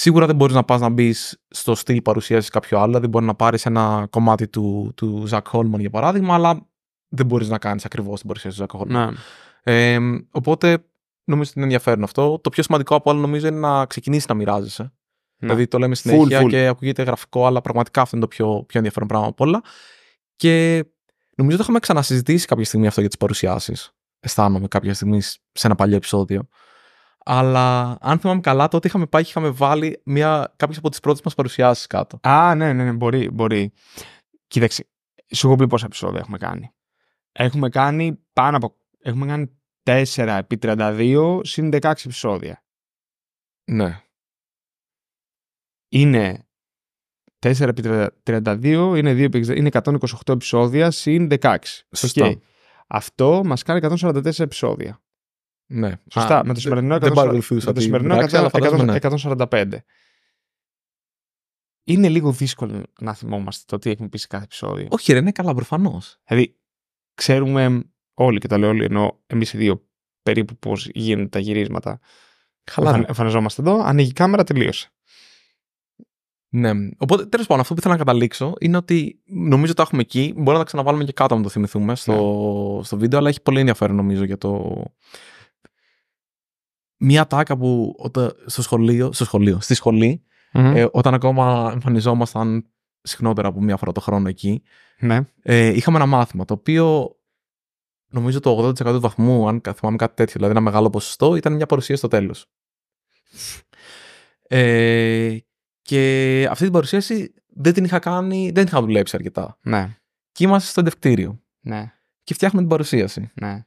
Σίγουρα δεν μπορείς να πας να μπεις στο στυλ παρουσίαση κάποιο άλλο, δηλαδή μπορεί να πάρεις ένα κομμάτι του, του Ζακ Χόλμαν για παράδειγμα, αλλά δεν μπορείς να κάνεις ακριβώς την παρουσίαση του Ζακ Χόλμαν. Ε, οπότε νομίζω ότι είναι ενδιαφέρον αυτό. Το πιο σημαντικό από όλα νομίζω είναι να ξεκινήσεις να μοιράζεσαι. Ναι. Δηλαδή το λέμε συνέχεια και ακούγεται γραφικό, αλλά πραγματικά αυτό είναι το πιο, πιο ενδιαφέρον πράγμα από όλα. Και νομίζω ότι το είχαμε ξανασυζητήσει κάποια στιγμή αυτό για τις παρουσιάσεις. Αισθάνομαι κάποια στιγμή σε ένα παλιό επεισόδιο αλλά αν θυμάμαι καλά, τότε είχαμε πάει και είχαμε βάλει μια, κάποιες από τις πρώτες μας παρουσιάσεις κάτω. Α, ναι, ναι, ναι, μπορεί, μπορεί. Κοίταξε, σου έχω πει πόσα επεισόδια έχουμε κάνει. Έχουμε κάνει πάνω από... Έχουμε κάνει 4 επί 32 συν 16 επεισόδια. Ναι. Είναι 4 επί 32, είναι, 2, είναι 128 επεισόδια συν 16. Σωστό. Okay. Αυτό μας κάνει 144 επεισόδια. Ναι. Σωστά. Α, με το σημερινό 145. Ναι. Είναι λίγο δύσκολο να θυμόμαστε το τι έχουμε πει σε κάθε επεισόδιο. Όχι, ρε, είναι καλά, προφανώς. Δηλαδή, ξέρουμε όλοι, και τα λέω όλοι, ενώ εμείς οι δύο περίπου πώς γίνονται τα γυρίσματα. Καλά. Ναι. Εμφανιζόμαστε εδώ, ανοίγει η κάμερα, τελείωσε. Ναι. Οπότε, τέλος πάντων, αυτό που ήθελα να καταλήξω είναι ότι νομίζω το έχουμε εκεί. Μπορεί να τα ξαναβάλουμε και κάτω, αν το θυμηθούμε στο, ναι. στο βίντεο, αλλά έχει πολύ ενδιαφέρον νομίζω για το, μία τάκα που όταν, στο σχολείο, στο σχολείο, στη σχολη ε, όταν ακόμα εμφανιζόμασταν συχνότερα από μία φορά το χρόνο εκεί, ναι. ε, είχαμε ένα μάθημα το οποίο νομίζω το 80% του βαθμού, αν θυμάμαι κάτι τέτοιο, δηλαδή ένα μεγάλο ποσοστό, ήταν μια παρουσία στο τέλος. Ε, και αυτή την παρουσίαση δεν την είχα κάνει, δεν την είχα δουλέψει αρκετά. Ναι. Και είμαστε στο εντευκτήριο. Ναι. Και φτιάχνουμε την παρουσίαση. Ναι.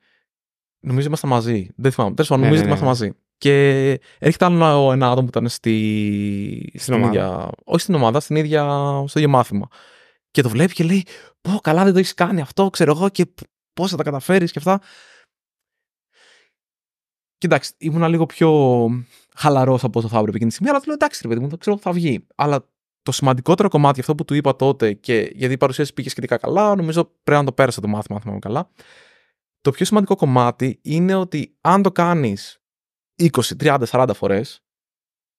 Νομίζω ήμασταν μαζί. Δεν θυμάμαι. Τέλος πάντων, ναι, νομίζω ότι ναι, ήμασταν ναι. μαζί. Και έρχεται άλλο ένα άτομο που ήταν στη... στην, ομάδα. ίδια. Όχι στην ομάδα, στην ίδια... στο ίδιο μάθημα. Και το βλέπει και λέει: Πω, καλά, δεν το έχεις κάνει αυτό, ξέρω εγώ, και πώς θα τα καταφέρεις και αυτά. Κοιτάξτε, ήμουν λίγο πιο χαλαρός από όσο θα έπρεπε εκείνη τη στιγμή, αλλά του λέω: Εντάξει, ρε παιδί μου, το ξέρω θα βγει. Αλλά το σημαντικότερο κομμάτι, αυτό που του είπα τότε, και γιατί η παρουσίαση πήγε σχετικά καλά, νομίζω πρέπει να το πέρασε το μάθημα, αν καλά, το πιο σημαντικό κομμάτι είναι ότι αν το κάνεις 20, 30, 40 φορέ,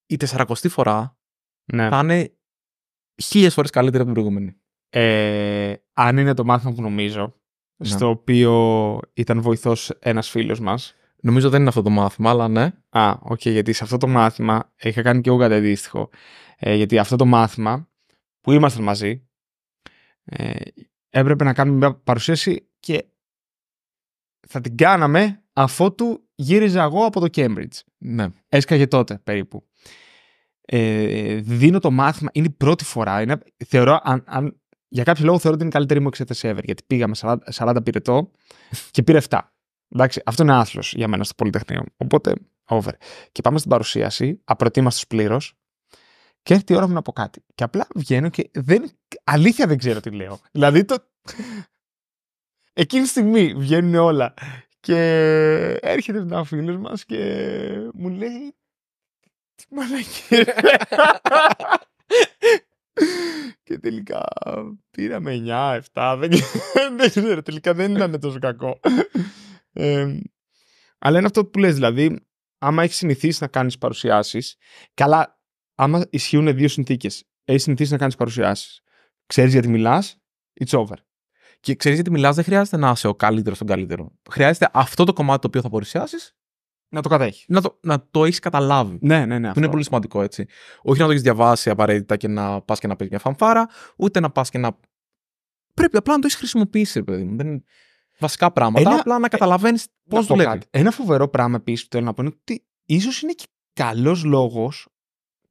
η 40 φορά ναι. θα είναι χίλιες φορές καλύτερη από την προηγούμενη. Ε, αν είναι το μάθημα που νομίζω, ναι. στο οποίο ήταν βοηθός ένας φίλος μας. Νομίζω δεν είναι αυτό το μάθημα, αλλά ναι. Α, οκ, okay, γιατί σε αυτό το μάθημα είχα κάνει και εγώ κάτι αντίστοιχο. Ε, γιατί αυτό το μάθημα που ήμασταν μαζί, ε, έπρεπε να κάνουμε μια παρουσίαση και θα την κάναμε αφότου γύριζα εγώ από το Cambridge. Ναι. Έσκαγε τότε περίπου. Ε, δίνω το μάθημα, είναι η πρώτη φορά. Είναι, θεωρώ, αν, αν, για κάποιο λόγο θεωρώ ότι είναι η καλύτερη μου εξέταση ever, γιατί πήγαμε 40, 40 πυρετό και πήρε 7. Εντάξει, αυτό είναι άθλος για μένα στο Πολυτεχνείο. Οπότε, over. Και πάμε στην παρουσίαση, απροετοίμαστος πλήρως. Και έρθει η ώρα μου να πω κάτι. Και απλά βγαίνω και δεν, αλήθεια δεν ξέρω τι λέω. Δηλαδή το, Εκείνη τη στιγμή βγαίνουν όλα. Και έρχεται ένα φίλος μας και μου λέει. Τι μαλακή. και τελικά πήραμε 9, 7, δεν, ξέρω. Τελικά δεν ήταν τόσο κακό. αλλά είναι αυτό που λες, δηλαδή, άμα έχεις συνηθίσει να κάνεις παρουσιάσεις. Καλά, άμα ισχύουν δύο συνθήκες. Έχεις συνηθίσει να κάνεις παρουσιάσεις. Ξέρεις γιατί μιλάς, it's over. Και ξέρεις γιατί μιλάς, δεν χρειάζεται να είσαι ο καλύτερος στον καλύτερο. Χρειάζεται αυτό το κομμάτι το οποίο θα παρουσιάσεις. Να το κατέχει. Να το, να το έχεις καταλάβει. Ναι, ναι, ναι. Που αυτό. είναι πολύ σημαντικό έτσι. Όχι να το έχεις διαβάσει απαραίτητα και να πας και να πει μια φανφάρα, ούτε να πας και να. Πρέπει απλά να το έχεις χρησιμοποιήσει, παιδί μου. Δεν βασικά πράγματα. Ένα... Απλά να ε, καταλαβαίνεις πώ δουλεύει. Ένα φοβερό πράγμα επίσης που θέλω να πω είναι ότι ίσως είναι και καλός λόγος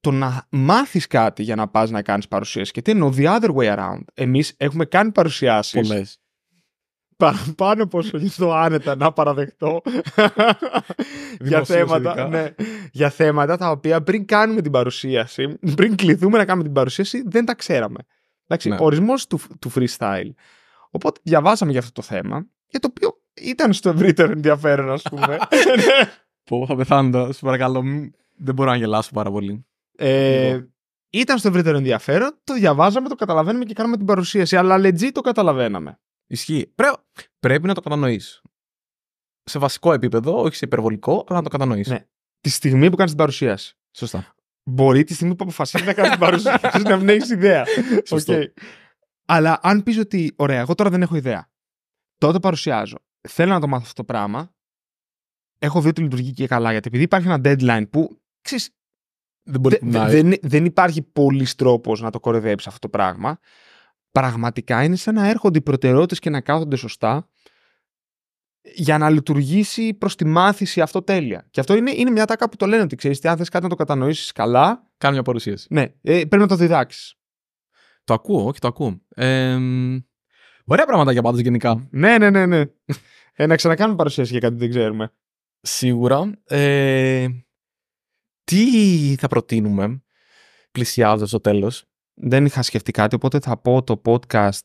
το να μάθεις κάτι για να πας να κάνεις παρουσίαση. Και εννοώ, the other way around. Εμείς έχουμε κάνει παρουσιάσεις Πολλές. Παραπάνω από όσο νιώθω άνετα να παραδεχτώ για, θέματα, ναι, για θέματα τα οποία πριν κάνουμε την παρουσίαση, πριν κληθούμε να κάνουμε την παρουσίαση, δεν τα ξέραμε. Εντάξει, ναι. Ορισμός του, του freestyle. Οπότε διαβάσαμε για αυτό το θέμα, για το οποίο ήταν στο ευρύτερο ενδιαφέρον, ας πούμε. Που θα πεθάνω, σου παρακαλώ, δεν μπορώ να γελάσω πάρα πολύ. Ε, λοιπόν. Ήταν στο ευρύτερο ενδιαφέρον, το διαβάζαμε, το καταλαβαίνουμε και κάνουμε την παρουσίαση. Αλλά legit το καταλαβαίναμε. Ισχύει. Πρέ... Πρέπει να το κατανοείς. Σε βασικό επίπεδο, όχι σε υπερβολικό, αλλά να το κατανοείς. Ναι. Τη στιγμή που κάνεις την παρουσίαση. Σωστά. Μπορεί τη στιγμή που αποφασίζεις να κάνεις την παρουσίαση να μην έχεις ιδέα. Σωστό. Okay. Αλλά αν πεις ότι, ωραία, εγώ τώρα δεν έχω ιδέα. Τότε παρουσιάζω. Θέλω να το μάθω αυτό το πράγμα. Έχω δει ότι λειτουργεί και καλά. Γιατί επειδή υπάρχει ένα deadline που ξέρεις, δεν, δεν, υπάρχει πολλής τρόπος να το κοροϊδέψεις αυτό το πράγμα. Πραγματικά είναι σαν να έρχονται οι προτεραιότητες και να κάθονται σωστά για να λειτουργήσει προς τη μάθηση αυτό τέλεια. Και αυτό είναι, είναι μια τάκα που το λένε ότι ξέρεις, αν θες κάτι να το κατανοήσεις καλά. Κάνει μια παρουσίαση. Ναι, ε, πρέπει να το διδάξεις. Το ακούω όχι, το ακούω. Ε, ωραία για πάντως γενικά. Ναι, ναι, ναι. ναι. ε, να ξανακάνουμε παρουσίαση για κάτι δεν ξέρουμε. Σίγουρα. Ε, τι θα προτείνουμε πλησιάζοντας στο τέλος. Δεν είχα σκεφτεί κάτι, οπότε θα πω το podcast.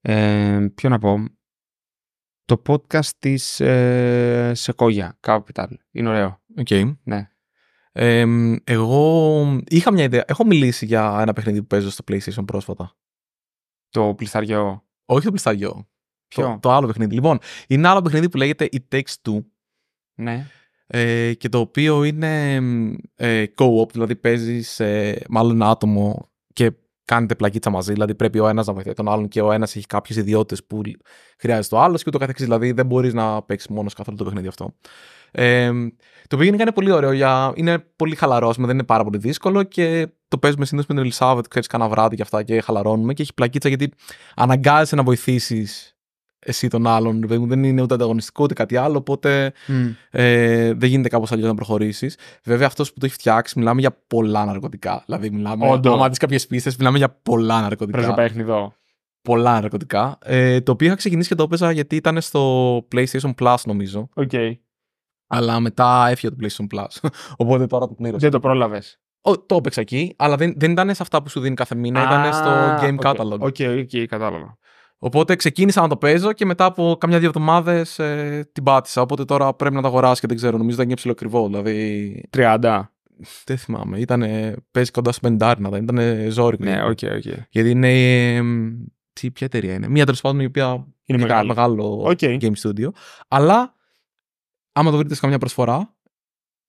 Ε, ποιο να πω. Το podcast της ε, Σεκόγια, Capital. Είναι ωραίο. Okay. Ναι. Ε, εγώ είχα μια ιδέα. Έχω μιλήσει για ένα παιχνίδι που παίζω στο PlayStation πρόσφατα. Το πληθαριό. Όχι το πληθαριό. Ποιο? Το, το άλλο παιχνίδι. Λοιπόν, είναι άλλο παιχνίδι που λέγεται It Takes Two. Ναι ε, και το οποίο είναι ε, co-op, δηλαδή παίζεις, ε, μάλλον ένα άτομο και κάνετε πλακίτσα μαζί, δηλαδή πρέπει ο ένας να βοηθάει τον άλλον και ο ένας έχει κάποιες ιδιότητες που χρειάζεται ο άλλος και ούτω καθεξής. δηλαδή δεν μπορείς να παίξεις μόνος καθόλου το παιχνίδι αυτό. Ε, το οποίο γενικά είναι πολύ ωραίο, για... είναι πολύ χαλαρό, δεν είναι πάρα πολύ δύσκολο και το παίζουμε συνήθως με την Ελισάβετ, ξέρει, κανένα βράδυ και αυτά και χαλαρώνουμε και έχει πλακίτσα γιατί αναγκάζεσαι να βοηθήσεις εσύ τον άλλον. Δεν είναι ούτε ανταγωνιστικό ούτε κάτι άλλο. Οπότε mm. ε, δεν γίνεται κάπως αλλιώς να προχωρήσεις. Βέβαια, αυτός που το έχει φτιάξει, μιλάμε για πολλά ναρκωτικά. Δηλαδή, μιλάμε. Όντως. Αν δεις κάποιες πίστες, μιλάμε για πολλά ναρκωτικά. εδώ. Πολλά ναρκωτικά. Ε, το οποίο είχα ξεκινήσει και το έπαιζα γιατί ήταν στο PlayStation Plus, νομίζω. Okay. Αλλά μετά έφυγε το PlayStation Plus. Οπότε τώρα το πλήρωσα. Δεν το πρόλαβες. Το έπαιξα εκεί, αλλά δεν, δεν ήταν σε αυτά που σου δίνει κάθε μήνα, ah, ήταν στο Game okay. Catalog. Οκ, okay, okay, κατάλαβα. Οπότε ξεκίνησα να το παίζω και μετά από καμιά δύο εβδομάδες ε, την πάτησα. Οπότε τώρα πρέπει να το αγοράσει και δεν ξέρω. Νομίζω ότι ήταν ψηλό ακριβό. Δηλαδή. 30. Δεν θυμάμαι. ήταν, παίζει κοντά στο 50 ήταν ζόρικο. Ναι, οκ, οκ. Γιατί είναι. Ε, τι, ποια εταιρεία είναι. Μία τέλος πάντων η οποία. Είναι μεγάλο. μεγάλο okay. game studio. Αλλά άμα το βρείτε σε καμιά προσφορά.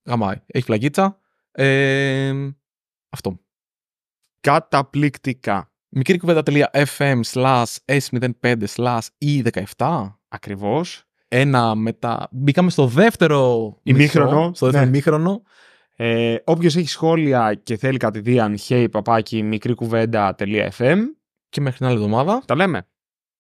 Γαμάει. Έχει πλαγίτσα. Ε, αυτό. Καταπληκτικά μικρή slash s05 slash e17 ακριβώς. Ένα μετά. Μπήκαμε στο δεύτερο ημίχρονο. Στο δεύτερο ναι. Ε, όποιος έχει σχόλια και θέλει κατηδίαν, hey, παπάκι, μικρή Και μέχρι την άλλη εβδομάδα. Τα λέμε.